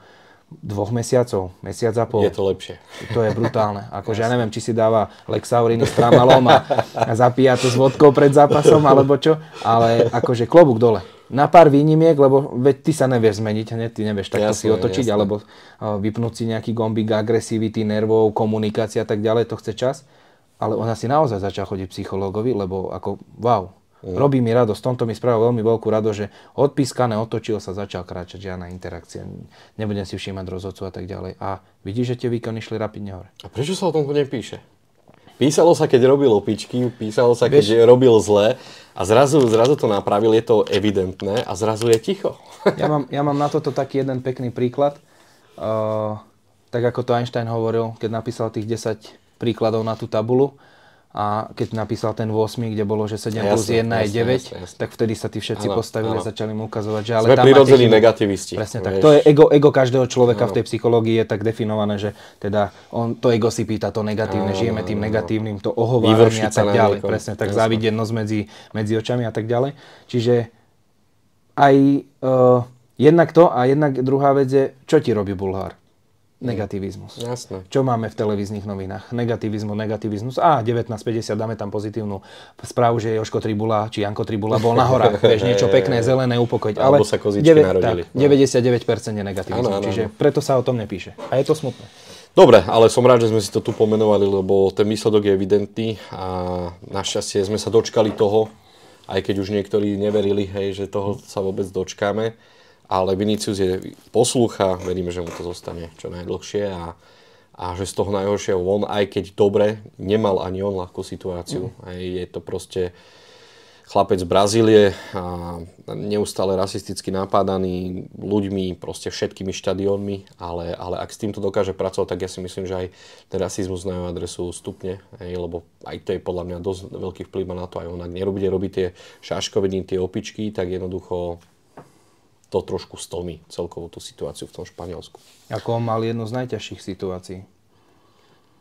dvoch mesiacov, mesiac a pol. Je to lepšie. To je brutálne. Akože ja neviem, či si dáva lexaurinu s tramalom a, zapíja to s vodkou pred zápasom, alebo čo, ale akože klobúk dole. Na pár výnimiek, lebo veď ty sa nevieš zmeniť, hneď ty nevieš takto jasne, si otočiť, jasne. alebo vypnúť si nejaký gombík agresivity, nervov, komunikácia a tak ďalej, to chce čas. Ale ona si naozaj začala chodiť psychológovi, lebo ako wow, Mm. Robí mi radosť, tomto mi spravil veľmi veľkú radosť, že odpískané, otočil sa, začal kráčať, žiadna interakcia, nebudem si všímať rozhodcu a tak ďalej. A vidíš, že tie výkony šli rapidne hore. A prečo sa o tom nepíše? Písalo sa, keď robil opičky, písalo sa, keď Vieš, robil zle a zrazu, zrazu to napravil, je to evidentné a zrazu je ticho. ja, mám, ja mám na toto taký jeden pekný príklad. Uh, tak ako to Einstein hovoril, keď napísal tých 10 príkladov na tú tabulu, a keď napísal ten 8, kde bolo, že 7 jasne, plus 1 jasne, je 9, jasne, jasne. tak vtedy sa tí všetci ano, postavili ano. a začali mu ukazovať, že ale Sme tam prirodzení negativisti. Presne vieš. tak. To je ego, ego každého človeka ano. v tej psychológii je tak definované, že teda on, to ego si pýta to negatívne, ano, žijeme tým negatívnym, to ohováranie a tak ďalej. Niekom. Presne tak, závidenosť medzi, medzi očami a tak ďalej. Čiže aj uh, jednak to a jednak druhá vec je, čo ti robí Bulhár. Negativizmus. Jasne. Čo máme v televíznych novinách? Negativizmus, negativizmus. A 19.50 dáme tam pozitívnu správu, že Joško Tribula či Janko Tribula bol na horách. [LAUGHS] Vieš, niečo pekné, zelené, upokojiť. Ale sa kozičky 9, narodili. Tak, 99% je negativizmus. Ano, ano, čiže ano. preto sa o tom nepíše. A je to smutné. Dobre, ale som rád, že sme si to tu pomenovali, lebo ten výsledok je evidentný a našťastie sme sa dočkali toho, aj keď už niektorí neverili, hej, že toho sa vôbec dočkáme ale Vinicius je poslucha, veríme, že mu to zostane čo najdlhšie a, a že z toho najhoršieho von, aj keď dobre, nemal ani on ľahkú situáciu. Mm. Aj je to proste chlapec z Brazílie, a neustále rasisticky napádaný ľuďmi, proste všetkými štadiónmi, ale, ale ak s týmto dokáže pracovať, tak ja si myslím, že aj ten rasizmus na jeho adresu stupne, aj, lebo aj to je podľa mňa dosť veľký vplyv na to, aj on ak nerobí, robiť tie šaškoviny, tie opičky, tak jednoducho to trošku stlmi celkovú tú situáciu v tom Španielsku. Ako on mal jednu z najťažších situácií.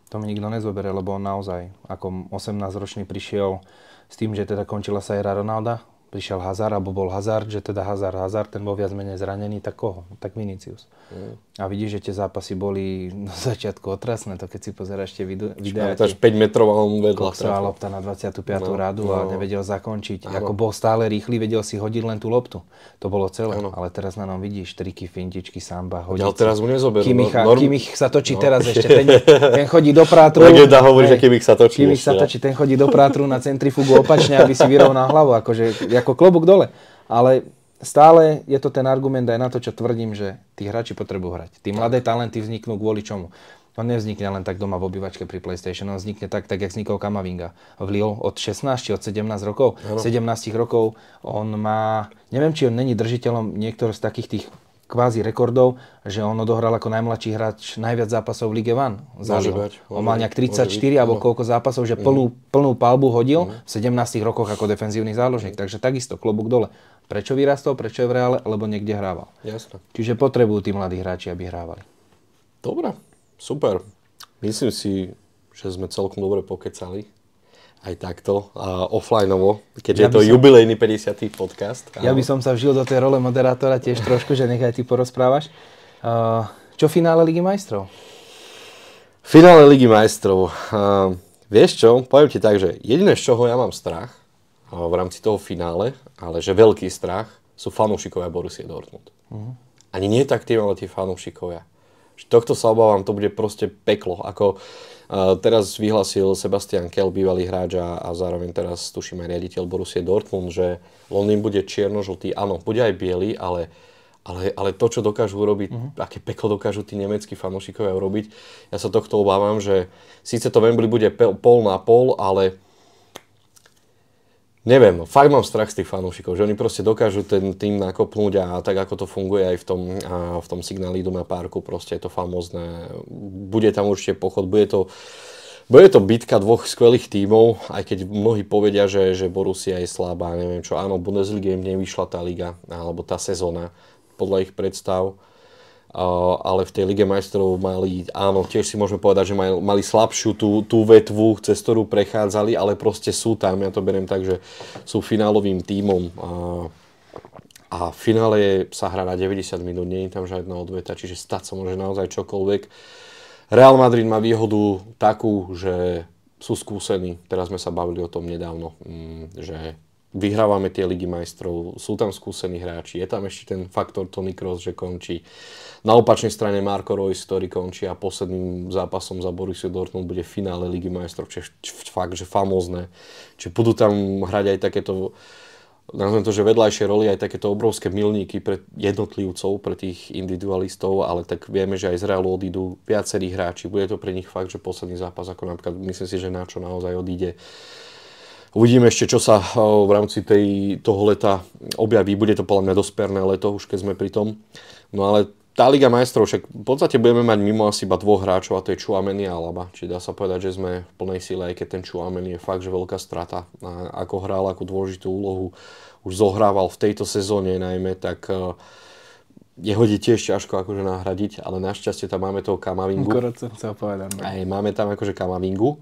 To mi nikto nezobere, lebo on naozaj ako 18-ročný prišiel s tým, že teda končila sa era Ronalda, prišiel Hazard, alebo bol Hazard, že teda Hazard, Hazard, ten bol viac menej zranený, tak koho? Tak Vinicius. Mm. A vidíš, že tie zápasy boli na [LAUGHS] začiatku otrasné, to keď si pozeráš tie videá. Čiže 5 metrov a on vedel. lopta na 25. No, radu no. a nevedel zakončiť. Ano. Ako bol stále rýchly, vedel si hodiť len tú loptu. To bolo celé. Ano. Ale teraz na nám vidíš triky, fintičky, samba, hodí. Ale teraz mu nezoberú. no, norm... Kimich sa točí no. teraz ešte. Ten, [LAUGHS] ten chodí do prátru. Legenda hovorí, že Kimich sa točí. Kimich sa točí, ten chodí do prátru na centrifugu opačne, aby si vyrovnal hlavu. Akože, [LAUGHS] ako klobúk dole. Ale stále je to ten argument aj na to, čo tvrdím, že tí hráči potrebujú hrať. Tí mladé talenty vzniknú kvôli čomu? On nevznikne len tak doma v obývačke pri PlayStation, on vznikne tak, tak jak vznikol Kamavinga v Lille od 16 či od 17 rokov. Ano. 17 rokov on má, neviem, či on není držiteľom niektorých z takých tých kvázi rekordov, že on odohral ako najmladší hráč najviac zápasov v Lige Van. Môže byť, on mal nejak 34 alebo no. koľko zápasov, že mhm. plnú, plnú palbu hodil mhm. v 17 rokoch ako defenzívny záložník. Mhm. Takže takisto klobúk dole. Prečo vyrastol, prečo je v reále, lebo niekde hrával. Jasne. Čiže potrebujú tí mladí hráči, aby hrávali. Dobre, super. Myslím si, že sme celkom dobre pokecali aj takto, uh, offlineovo, keďže ja je to som, jubilejný 50. podcast. Ja by som sa vžil do tej role moderátora tiež trošku, že nechaj ty porozprávaš. Uh, čo finále Ligy majstrov? Finále Ligy majstrov. Uh, vieš čo, poviem ti tak, že jediné z čoho ja mám strach uh, v rámci toho finále, ale že veľký strach, sú fanúšikovia Borussia Dortmund. Uh-huh. Ani nie tak tým, ale tí fanúšikovia. Tohto sa obávam, to bude proste peklo. Ako, uh, Teraz vyhlasil Sebastian Kell, bývalý hráč a, a zároveň teraz tuším aj riaditeľ Borussia Dortmund, že Londýn bude čierno-žltý, áno, bude aj biely, ale ale, ale to, čo dokážu urobiť, uh-huh. aké peklo dokážu tí nemeckí fanúšikovia urobiť, ja sa tohto obávam, že síce to Wembley bude pol na pol, ale neviem, fakt mám strach z tých fanúšikov, že oni proste dokážu ten tým nakopnúť a tak ako to funguje aj v tom, a v tom signáli doma Parku, proste je to famozné. Bude tam určite pochod, bude to bude to bitka dvoch skvelých tímov, aj keď mnohí povedia, že, že Borussia je slabá, neviem čo. Áno, Bundesliga im nevyšla tá liga, alebo tá sezóna, podľa ich predstav ale v tej Lige majstrov mali, áno, tiež si môžeme povedať, že mali, mali slabšiu tú, tú vetvu, cez ktorú prechádzali, ale proste sú tam, ja to beriem tak, že sú finálovým tímom a, a v finále sa hrá na 90 minút, nie je tam žiadna odveta, čiže stať sa môže naozaj čokoľvek. Real Madrid má výhodu takú, že sú skúsení, teraz sme sa bavili o tom nedávno, mm, že vyhrávame tie ligy majstrov, sú tam skúsení hráči, je tam ešte ten faktor Tony Cross, že končí. Na opačnej strane Marko Royce, ktorý končí a posledným zápasom za Borussia Dortmund bude finále ligy majstrov, čo fakt, že famózne. Čiže budú tam hrať aj takéto nazvem to, že vedľajšie roli aj takéto obrovské milníky pre jednotlivcov, pre tých individualistov, ale tak vieme, že aj z Realu odídu viacerí hráči. Bude to pre nich fakt, že posledný zápas, ako napríklad, myslím si, že na čo naozaj odíde Uvidíme ešte, čo sa eh, v rámci tej, toho leta objaví. Bude to podľa mňa dosperné leto, už keď sme pri tom. No ale tá Liga majstrov, však v podstate budeme mať mimo asi iba dvoch hráčov a to je Chuameni a Alaba. Čiže dá sa povedať, že sme v plnej sile, aj keď ten Chuameni je fakt, že veľká strata. A ako hral, akú dôležitú úlohu už zohrával v tejto sezóne najmä, tak eh, jeho je tiež ťažko akože nahradiť, ale našťastie tam máme toho Kamavingu. Akorát som chcel povedať. Aj, máme tam akože Kamavingu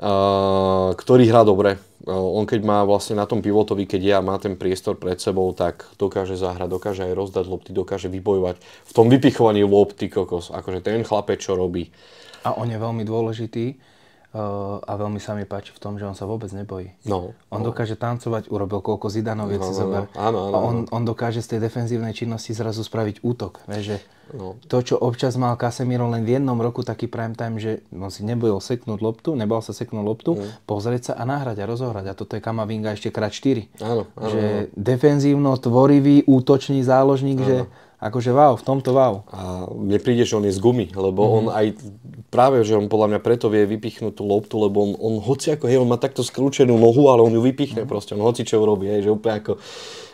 Eh, ktorý hrá dobre. Eh, on keď má vlastne na tom pivotovi, keď ja má ten priestor pred sebou, tak dokáže zahrať, dokáže aj rozdať lopty, dokáže vybojovať. V tom vypichovaní lopty kokos, akože ten chlapec, čo robí. A on je veľmi dôležitý Eh, a veľmi sa mi páči v tom, že on sa vôbec nebojí. No, on no. dokáže tancovať, urobil koľko Zidanov. no, no, No, áno, áno, on, on dokáže z tej defenzívnej činnosti zrazu spraviť útok. Vieš, že no. To, čo občas mal Casemiro len v jednom roku taký prime time, že on si nebojil seknúť loptu, nebal sa seknúť loptu, no. pozrieť sa a nahrať a rozohrať. A toto je Kamavinga ešte krát 4. Áno, áno, že áno. defenzívno tvorivý útočný záložník, áno. že akože wow, v tomto wow. A mne príde, že on je z gumy, lebo mm-hmm. on mhm. aj práve, že on podľa mňa preto vie vypichnúť tú loptu, lebo on, on hoci ako, hej, on má takto skrúčenú nohu, ale on ju vypichne mm-hmm. proste, on hoci čo urobí, hej, že úplne ako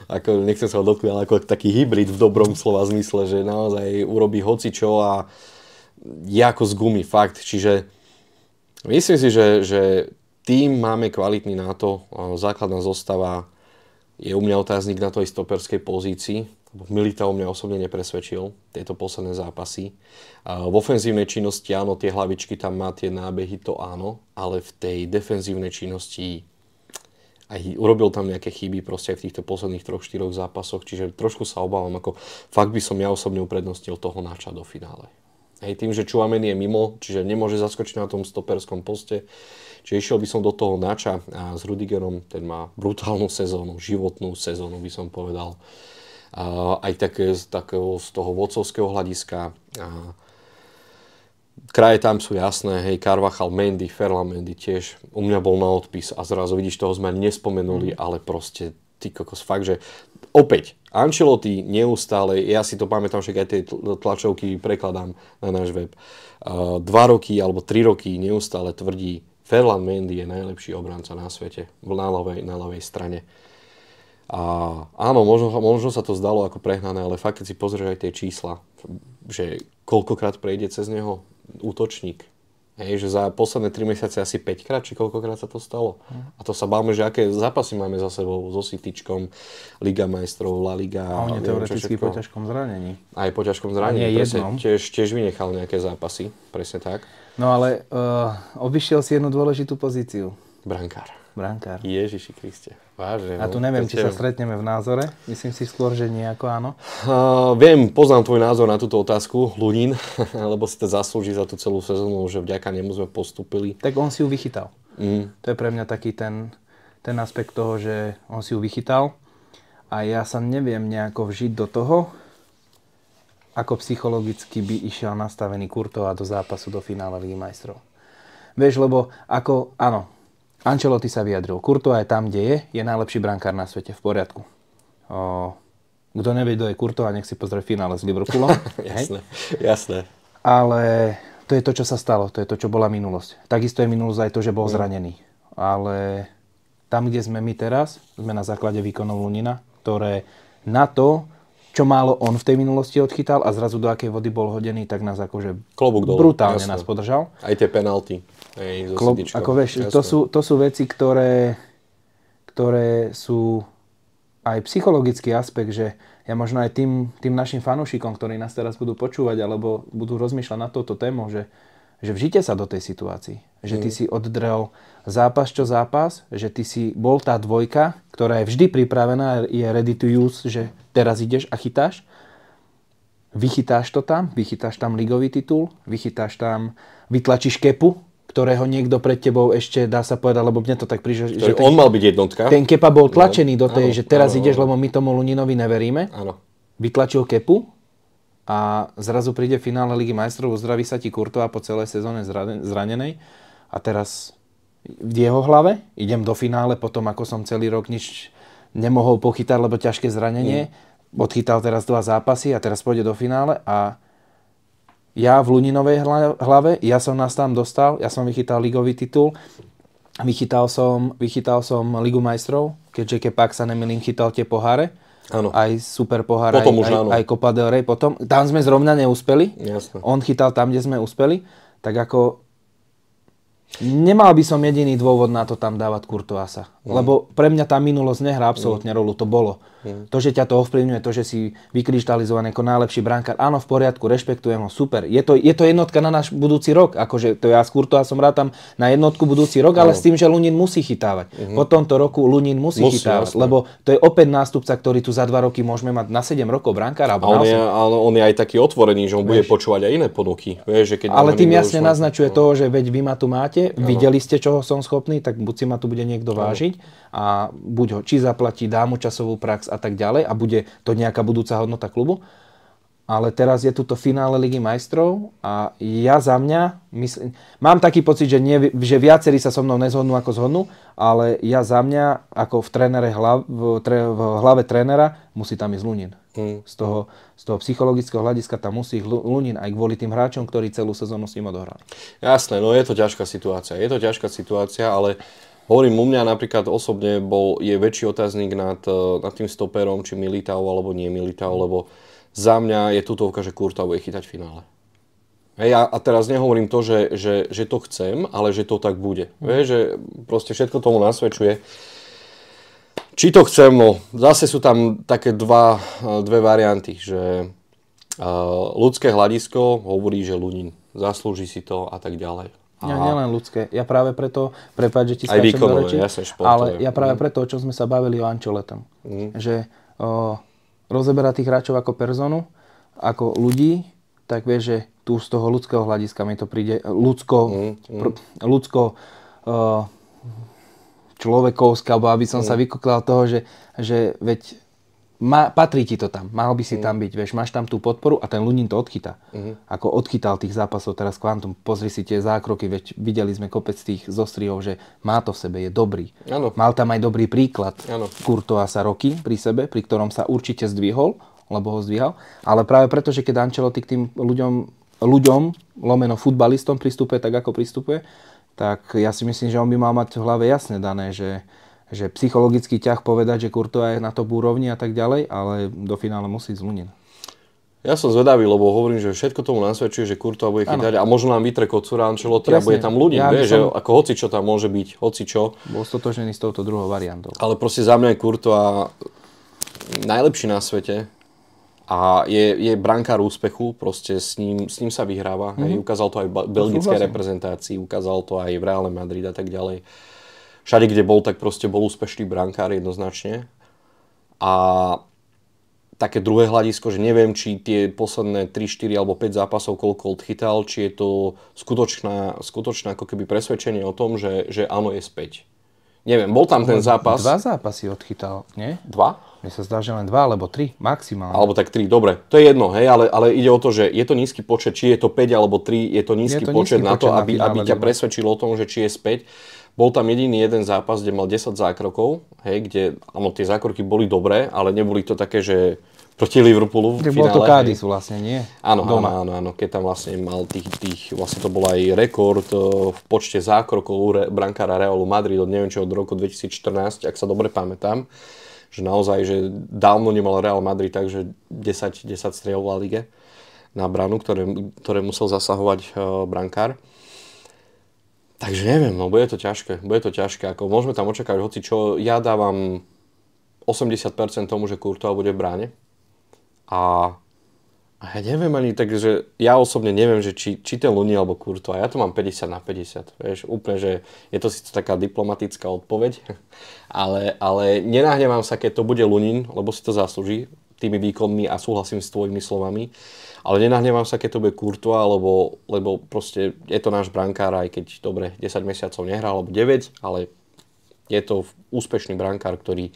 ako, nechcem sa ho dotknúť, ale ako taký hybrid v dobrom slova zmysle, že naozaj urobí čo a je ako z gumy, fakt. Čiže myslím si, že, že tým máme kvalitný na to. Základná zostava je u mňa otáznik na tej stoperskej pozícii. Militao mňa osobne nepresvedčil tieto posledné zápasy. V ofenzívnej činnosti áno, tie hlavičky tam má, tie nábehy, to áno, ale v tej defenzívnej činnosti aj urobil tam nejaké chyby proste aj v týchto posledných troch, štyroch zápasoch, čiže trošku sa obávam, ako fakt by som ja osobne uprednostnil toho náča do finále. Hej, tým, že Čuamen je mimo, čiže nemôže zaskočiť na tom stoperskom poste, čiže išiel by som do toho náča a s Rudigerom, ten má brutálnu sezónu, životnú sezónu by som povedal aj také, z, takého, z toho vodcovského hľadiska. Kraje tam sú jasné, hej, Carvachal, Mendy, Mendy tiež. U mňa bol na odpis a zrazu vidíš, toho sme nespomenuli, mm. ale proste ty kokos, fakt, že opäť, Ancelotti neustále, ja si to pamätám, však aj tie tlačovky prekladám na náš web, uh, dva roky alebo tri roky neustále tvrdí, Ferland Mendy je najlepší obranca na svete, na ľavej, na ľavej strane. A áno, možno, možno sa to zdalo ako prehnané, ale fakt, keď si pozrieš aj tie čísla, že koľkokrát prejde cez neho útočník, Hej, že za posledné 3 mesiace asi 5 krát, či koľkokrát sa to stalo. A to sa báme, že aké zápasy máme za sebou so Cityčkom, Liga majstrov, La Liga. A on je teoreticky po ťažkom zranení. Aj po ťažkom zranení, Nie presne, tiež, tiež vynechal nejaké zápasy, presne tak. No ale uh, eh, obišiel si jednu dôležitú pozíciu. Brankár brankár. Ježiši Kriste, vážne. A tu no, neviem, či sa stretneme v názore. Myslím si skôr, že nejako áno. Uh, viem, poznám tvoj názor na túto otázku, Lunín, [LAUGHS] lebo si to zaslúži za tú celú sezónu, že vďaka nemu sme postupili. Tak on si ju vychytal. Mm. To je pre mňa taký ten, ten aspekt toho, že on si ju vychytal a ja sa neviem nejako vžiť do toho, ako psychologicky by išiel nastavený Kurtová do zápasu do finále Ligy majstrov. Vieš, lebo ako, áno, Ancelotti sa vyjadril. Kurto je tam, kde je, je najlepší brankár na svete, v poriadku. O, kto nevie, kto je a nech si pozrie finále s Liverpoolom. [LAUGHS] jasné, jasné. Ale to je to, čo sa stalo, to je to, čo bola minulosť. Takisto je minulosť aj to, že bol mm. zranený. Ale tam, kde sme my teraz, sme na základe výkonov Lunina, ktoré na to, čo málo on v tej minulosti odchytal a zrazu do akej vody bol hodený, tak nás akože Klobúk dole. brutálne Jasne. nás podržal. Aj tie penalty klop, ako vieš, to sú, to sú veci, ktoré, ktoré sú aj psychologický aspekt, že ja možno aj tým, tým našim fanúšikom, ktorí nás teraz budú počúvať alebo budú rozmýšľať na toto tému, že, že vžite sa do tej situácii. Že ty mm. si oddrel zápas čo zápas, že ty si bol tá dvojka, ktorá je vždy pripravená, je ready to use, že teraz ideš a chytáš. Vychytáš to tam, vychytáš tam ligový titul, vychytáš tam, vytlačíš kepu, ktorého niekto pred tebou ešte, dá sa povedať, lebo mne to tak prišlo, že ten, on mal byť jednotka. Ten Kepa bol no. tlačený no, do tej, áno, že teraz áno, ideš, áno. lebo my tomu Luninovi neveríme. Áno. Vytlačil Kepu a zrazu príde finále Ligy majstrov, uzdraví sa ti Kurtová po celej sezóne zranenej a teraz v jeho hlave idem do finále potom, ako som celý rok nič nemohol pochytať, lebo ťažké zranenie. Mm. Odchytal teraz dva zápasy a teraz pôjde do finále a ja v Luninovej hlave, ja som nás tam dostal, ja som vychytal ligový titul, vychytal som, vychytal som Ligu majstrov, keďže Kepak sa nemilím chytal tie poháre, Áno. Aj super pohár, potom aj, už, aj, áno. aj Copa del Rey potom. Tam sme zrovna neúspeli. Jasne. On chytal tam, kde sme uspeli, Tak ako Nemal by som jediný dôvod na to tam dávať Kurtoasa. Mm. No. Lebo pre mňa tá minulosť nehrá absolútne mm. rolu, to bolo. Mm. To, že ťa to ovplyvňuje, to, že si vykryštalizovaný ako najlepší brankár, áno, v poriadku, rešpektujem ho, super. Je to, je to jednotka na náš budúci rok, akože to ja skôr to ja som rád tam na jednotku budúci rok, ale no. s tým, že Lunin musí chytávať. Mm-hmm. Po tomto roku Lunin musí, musí chytávať, jasne. lebo to je opäť nástupca, ktorý tu za dva roky môžeme mať na 7 rokov brankára. A on je, ale on je aj taký otvorený, že on vieš. bude počúvať aj iné ponuky. Vieš, že keď ale tým jasne môžeme... naznačuje no. to, že veď vy ma tu máte, ano. videli ste, čoho som schopný, tak buď si ma tu bude niekto ano. vážiť a buď ho či zaplatí, dá mu časovú prax a tak ďalej a bude to nejaká budúca hodnota klubu. Ale teraz je to finále Ligy majstrov a ja za mňa, myslím, mám taký pocit, že, nie, že viacerí sa so mnou nezhodnú ako zhodnú, ale ja za mňa ako v, trénere v, tre, v hlave trénera musí tam ísť Lunin. Mm. Z, toho, z toho psychologického hľadiska tam musí ísť Lunin aj kvôli tým hráčom, ktorí celú sezónu s ním odohrali. Jasné, no je to ťažká situácia. Je to ťažká situácia, ale uh, Hovorím, u mňa napríklad osobne bol, je väčší otáznik nad, e, nad tým stoperom, či Militao alebo nie Militao, lebo za mňa je tutovka, že Kurta bude chytať v finále. Hej, a, a teraz nehovorím to, že, že, že to chcem, ale že to tak bude. Mm. Vieš, že proste všetko tomu nasvedčuje. Či to chcem, no, zase sú tam také dva, e, dve varianty, že uh, ľudské hľadisko hovorí, že Lunin zaslúži si to a tak ďalej. Ja, nielen ľudské. Ja práve preto, prepáč, že ti Aj výkonové, ja Ale ja práve mm. preto, o čom sme sa bavili o Ančoletom. Mm. Že o, rozeberá tých hráčov ako personu, ako ľudí, tak vie, že tu z toho ľudského hľadiska mi to príde ľudsko, mm, mm. Pr, ľudsko o, človekovské, alebo aby som mm. sa vykoklal toho, že, že veď má, patrí ti to tam, mal by si mm. tam byť, vieš, máš tam tú podporu a ten Lunin to odchytá. Mm. Ako odchytal tých zápasov teraz kvantum. pozri si tie zákroky, veď videli sme kopec tých zostrihov, že má to v sebe, je dobrý. Ano. Mal tam aj dobrý príklad ano. Kurtoa sa roky pri sebe, pri ktorom sa určite zdvihol, lebo ho zdvíhal, ale práve preto, že keď Ancelotti k tým ľuďom, ľuďom lomeno futbalistom pristupuje tak, ako pristupuje, tak ja si myslím, že on by mal mať v hlave jasne dané, že že psychologický ťah povedať, že kurto je na to úrovni a tak ďalej, ale do finále musí ísť Ja som zvedavý, lebo hovorím, že všetko tomu nasvedčuje, že kurto bude chytať ano. a možno nám vytre Kocura Ancelotti a bude tam ľudí, ja som... že ako hoci čo tam môže byť, hoci čo. Bol stotožený s touto druhou variantou. Ale proste za mňa je a najlepší na svete a je, je brankár úspechu, proste s ním, s ním sa vyhráva. Mm-hmm. Hej, mhm. ukázal to aj v belgickej reprezentácii, ukázal to aj v Reále Madrid a tak ďalej. Uh, všade, kde bol, tak proste bol úspešný brankár jednoznačne. A také druhé hľadisko, že neviem, či tie posledné 3, 4 alebo 5 zápasov, koľko odchytal, či je to skutočná, skutočná ako keby presvedčenie o tom, že, že áno je späť. Neviem, bol tam ten zápas. Dva zápasy odchytal, nie? Dva? Mne sa zdá, že len dva alebo tri maximálne. Alebo tak tri, dobre. To je jedno, hej, ale, ale ide o to, že je to nízky počet, či je to 5 alebo 3, je to nízky, je to nízky počet, počet na to, aby, aby ťa presvedčilo o tom, že či je späť. Bol tam jediný jeden zápas, kde mal 10 zákrokov, hej, kde, áno, tie zákroky boli dobré, ale neboli to také, že proti Liverpoolu v finále. Bolo to Cádiz vlastne, nie? Áno, Doma. áno, áno, keď tam vlastne mal tých, tých, vlastne to bol aj rekord e, v počte zákrokov re, brankára Realu Madrid od neviem čo od roku 2014, ak sa dobre pamätám, že naozaj, že dávno nemal Real Madrid takže 10, 10 strieľov v Lige na branu, ktoré, ktoré musel zasahovať e, brankár. Takže neviem, no bude to ťažké, bude to ťažké, ako môžeme tam očakávať hoci čo, ja dávam 80% tomu, že Courtois bude v bráne a, a ja neviem ani, takže ja osobne neviem, že či, či ten Luni alebo Courtois, ja to mám 50 na 50, vieš, úplne, že je to síce taká diplomatická odpoveď, [LAUGHS] ale, ale nenahnevám sa, keď to bude Lunin, lebo si to zaslúži, tými výkonmi a súhlasím s tvojimi slovami. Ale nenahnevám sa, keď to bude Kurtua, lebo, lebo proste je to náš brankár, aj keď dobre 10 mesiacov nehral, alebo 9, ale je to úspešný brankár, ktorý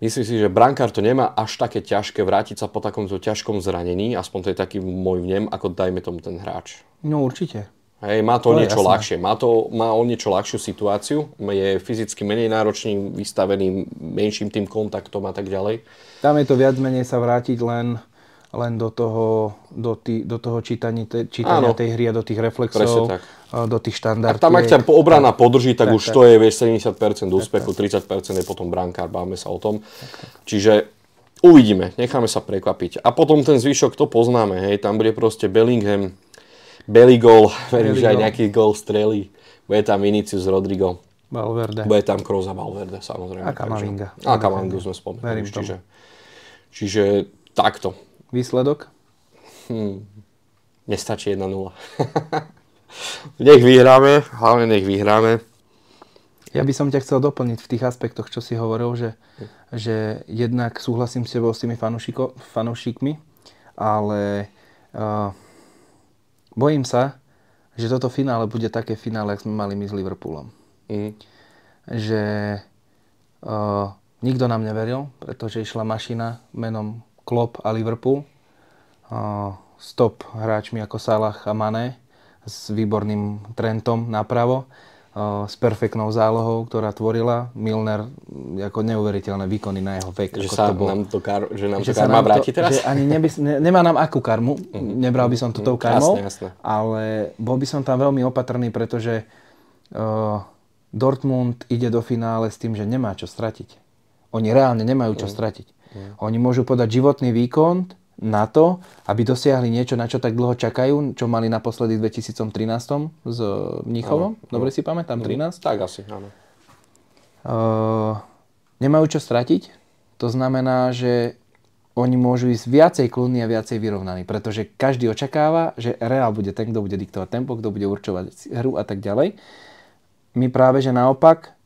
Myslím si, že brankár to nemá až také ťažké vrátiť sa po takomto ťažkom zranení, aspoň to je taký môj vnem, ako dajme tomu ten hráč. No určite. Hej, má to, to niečo jasné. ľahšie, má, to, má o niečo ľahšiu situáciu, je fyzicky menej náročný, vystavený menším tým kontaktom a tak ďalej. Tam je to viac menej sa vrátiť len, len do toho, do tý, do toho čítania, te, čítania Áno. tej hry a do tých reflexov, do tých štandardov. Tam ak ťa obrana tak, podrží, tak, tak už tak. to je vieš, 70% úspechu, tak, 30% je potom brankár, bávame sa o tom. Tak, tak. Čiže uvidíme, necháme sa prekvapiť. A potom ten zvyšok, to poznáme, hej, tam bude proste Bellingham, Belý gól, [LAUGHS] verím, že aj nejaký gól strelí. Bude tam Vinicius s Rodrigom. Valverde. Bude tam Kroos a Valverde, samozrejme. A Kamavinga. A Kamavingu sme spomenuli. Čiže, čiže takto. Výsledok? Hmm, nestačí 1-0. [LAUGHS] nech vyhráme, hlavne nech vyhráme. Ja by som ťa chcel doplniť v tých aspektoch, čo si hovoril, že, že jednak súhlasím s tebou s tými fanúšikmi, ale uh, Bojím sa, že toto finále bude také finále, ako sme mali my s Liverpoolom. Mm. Že uh, nikto nám neveril, pretože išla mašina menom Klopp a Liverpool. Uh, stop hráčmi ako Salah a Mane s výborným Trentom napravo s perfektnou zálohou, ktorá tvorila. Milner, ako neuveriteľné výkony na jeho vek. Že, sa to bol. nám to, kar, že nám že to karma nám vráti to, teraz? Že ani neby, ne, nemá nám akú karmu, mm-hmm. nebral by som to mhm. tou karmou, jasne, jasne. ale bol by som tam veľmi opatrný, pretože uh, Dortmund ide do finále s tým, že nemá čo stratiť. Oni reálne nemajú čo mm. stratiť. Mm. Oni môžu podať životný výkon, na to, aby dosiahli niečo, na čo tak dlho čakajú, čo mali naposledy v 2013 s e, Mnichovom. Áno, Dobre si pamätám, 13? No, tak asi, áno. Uh, nemajú čo stratiť, to znamená, že oni môžu ísť viacej kľudní a viacej vyrovnaní, pretože každý očakáva, že Real bude ten, kto bude diktovať tempo, kto bude určovať hru a tak ďalej. My práve, že naopak,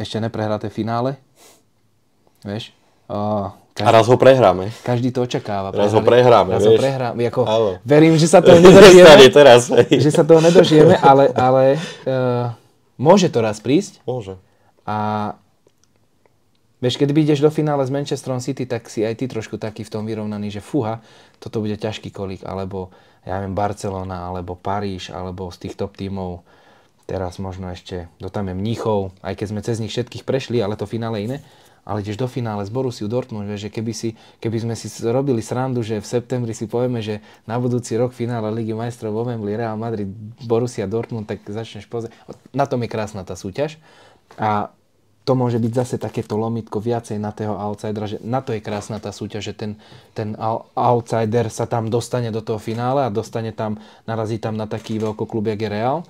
ešte neprehráte finále, vieš, uh, každý, a raz ho prehráme. Každý to očakáva. Raz ho prehráme, raz vieš. ho prehráme. Jako, verím, že sa toho [LAUGHS] nedožijeme. teraz, [LAUGHS] Že sa toho nedožijeme, ale, ale uh, môže to raz prísť. Môže. A vieš, keď ideš do finále s Manchesterom City, tak si aj ty trošku taký v tom vyrovnaný, že fuha, toto bude ťažký kolík, alebo ja viem, Barcelona, alebo Paríž, alebo z tých top tímov teraz možno ešte, do no tam je Mníchov, aj keď sme cez nich všetkých prešli, ale to finále iné ale tiež do finále z Borussiu Dortmund, že keby, si, keby sme si robili srandu, že v septembri si povieme, že na budúci rok finále Ligy majstrov vo Wembley Real Madrid, Borussia Dortmund, tak začneš pozrieť. Na tom je krásna tá súťaž a to môže byť zase takéto lomitko viacej na toho outsidera, že na to je krásna tá súťaž, že ten, ten outsider sa tam dostane do toho finále a dostane tam, narazí tam na taký klub, jak je Real. E,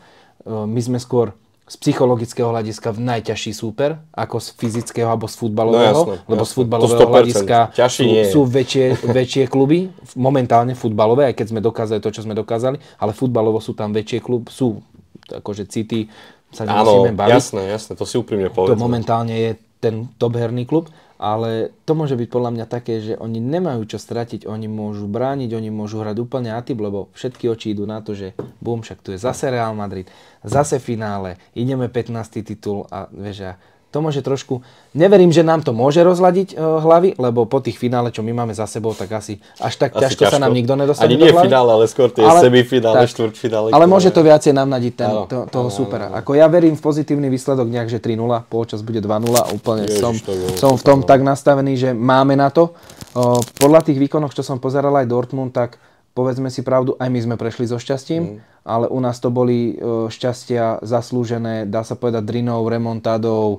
my sme skôr z psychologického hľadiska v najťažší súper, ako z fyzického alebo z futbalového, no, jasné, lebo jasné. z futbalového hľadiska sú, nie sú väčšie, väčšie kluby, momentálne futbalové, aj keď sme dokázali to, čo sme dokázali, ale futbalovo sú tam väčšie klub, sú akože City, sa nemusíme baviť. jasné, jasné, to si úprimne povedzme. To momentálne je ten top herný klub, ale to môže byť podľa mňa také, že oni nemajú čo stratiť, oni môžu brániť, oni môžu hrať úplne atyp, lebo všetky oči idú na to, že bum, však tu je zase Real Madrid, zase finále, ideme 15. titul a vieš, to môže trošku... Neverím, že nám to môže rozladiť e, hlavy, lebo po tých finále, čo my máme za sebou, tak asi až tak asi ťažko, ťažko sa nám nikto nedostane Ani nie do hlavy. finále, ale skôr tie ale, semifinále, tak, štvrťfinále. Ale môže to viacej namnadiť ten, to, toho áno, supera. Áno, áno. Ako ja verím v pozitívny výsledok nejak, že 3-0, počas bude 2-0, úplne Ježiš, som, je, som v tom áno. tak nastavený, že máme na to. O, podľa tých výkonoch, čo som pozeral aj Dortmund, tak povedzme si pravdu, aj my sme prešli so šťastím, mm. ale u nás to boli e, šťastia zaslúžené, dá sa povedať, drinou, remontádou, e,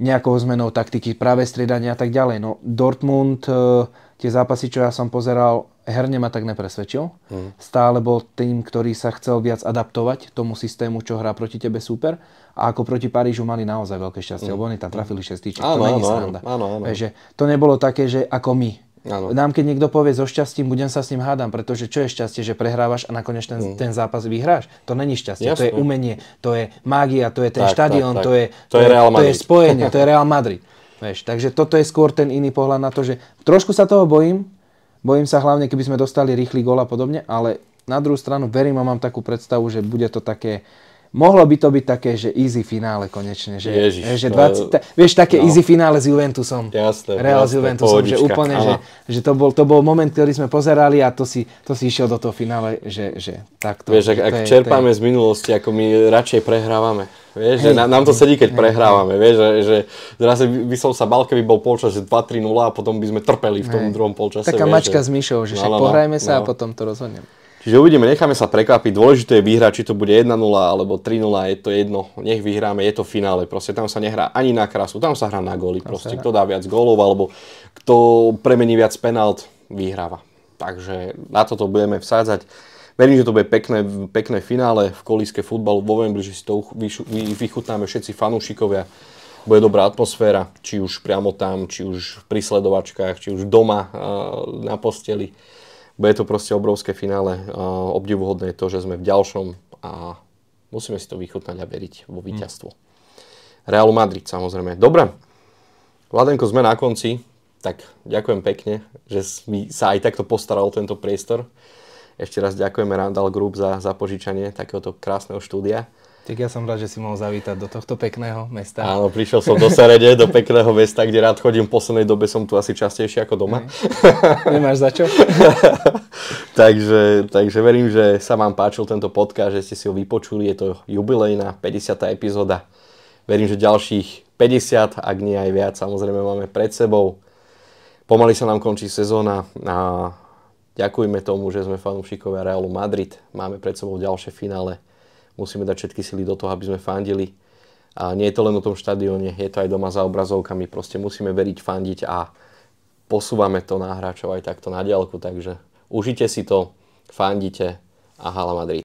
nejakou zmenou taktiky, práve striedania a tak ďalej. No Dortmund, e, tie zápasy, čo ja som pozeral, herne ma tak nepresvedčil. Mm. Stále bol tým, ktorý sa chcel viac adaptovať tomu systému, čo hrá proti tebe super. A ako proti Parížu mali naozaj veľké šťastie, mm. lebo oni tam trafili 6 to není áno, Áno, áno. Takže to nebolo také, že ako my, Ano. Nám keď niekto povie so šťastím, budem sa s ním hádam, pretože čo je šťastie, že prehrávaš a nakoniec ten, mm. ten zápas vyhráš? To není šťastie, Jasne. to je umenie, to je mágia, to je ten tak, štadión, tak, tak. to je, to, je, Real to je spojenie, to je [LAUGHS] Real Madrid. Veš, takže toto je skôr ten iný pohľad na to, že trošku sa toho bojím, bojím sa hlavne, keby sme dostali rýchly gól a podobne, ale na druhú stranu verím a mám takú predstavu, že bude to také, mohlo by to byť také, že easy finále konečne. Že, Ježiš, že 20, to... vieš, také no. easy finále s Juventusom. Jasné, Real jasné, s Juventusom, pohodička, že úplne, áno. že, že to, bol, to bol moment, ktorý sme pozerali a to si, to si išiel do toho finále, že, že takto. Vieš, ak, ak je, čerpáme je... z minulosti, ako my radšej prehrávame. Vieš, hej, že nám to sedí, keď hej, prehrávame. Vieš, že, že zrazu by som sa bal, keby bol polčas, 2-3-0 a potom by sme trpeli v tom hej. druhom polčase. Taká vieš, mačka že... s myšou, že no, no, no, pohrajme no, sa no. a potom to rozhodneme. Čiže uvidíme, necháme sa prekvapiť. Dôležité je vyhrať, či to bude 1-0 alebo 3-0, je to jedno. Nech vyhráme, je to finále. Proste tam sa nehrá ani na krásu, tam sa hrá na góly. Proste kto dá viac gólov alebo kto premení viac penalt, vyhráva. Takže na toto budeme vsádzať. Verím, že to bude pekné, pekné finále v kolíske futbalu vo Wembley, že si to vychutnáme všetci fanúšikovia. Bude dobrá atmosféra, či už priamo tam, či už pri sledovačkách, či už doma eh, na posteli. Bude to proste obrovské finále. Obdivuhodné je to, že sme v ďalšom a musíme si to vychutnať a veriť vo hm. víťazstvo. Real Madrid samozrejme. Dobre, Vladenko, sme na konci, tak ďakujem pekne, že mi sa aj takto postaral tento priestor. Ešte raz ďakujeme Randall Group za, za požičanie takéhoto krásneho štúdia. Tak ja som rád, že si mohol zavítať do tohto pekného mesta. Áno, prišiel som do Serede, do pekného mesta, kde rád chodím. V poslednej dobe som tu asi častejšie ako doma. Aj. [LAUGHS] Nemáš za čo. [LAUGHS] takže, takže verím, že sa vám páčil tento podcast, že ste si ho vypočuli. Je to jubilejná 50. epizóda. Verím, že ďalších 50, ak nie aj viac, samozrejme máme pred sebou. Pomaly sa nám končí sezóna a ďakujeme tomu, že sme fanúšikovia Realu Madrid. Máme pred sebou ďalšie finále musíme dať všetky sily do toho, aby sme fandili. A nie je to len o tom štadióne, je to aj doma za obrazovkami, proste musíme veriť, fandiť a posúvame to na hráčov aj takto na diálku, takže užite si to, fandite a hala Madrid.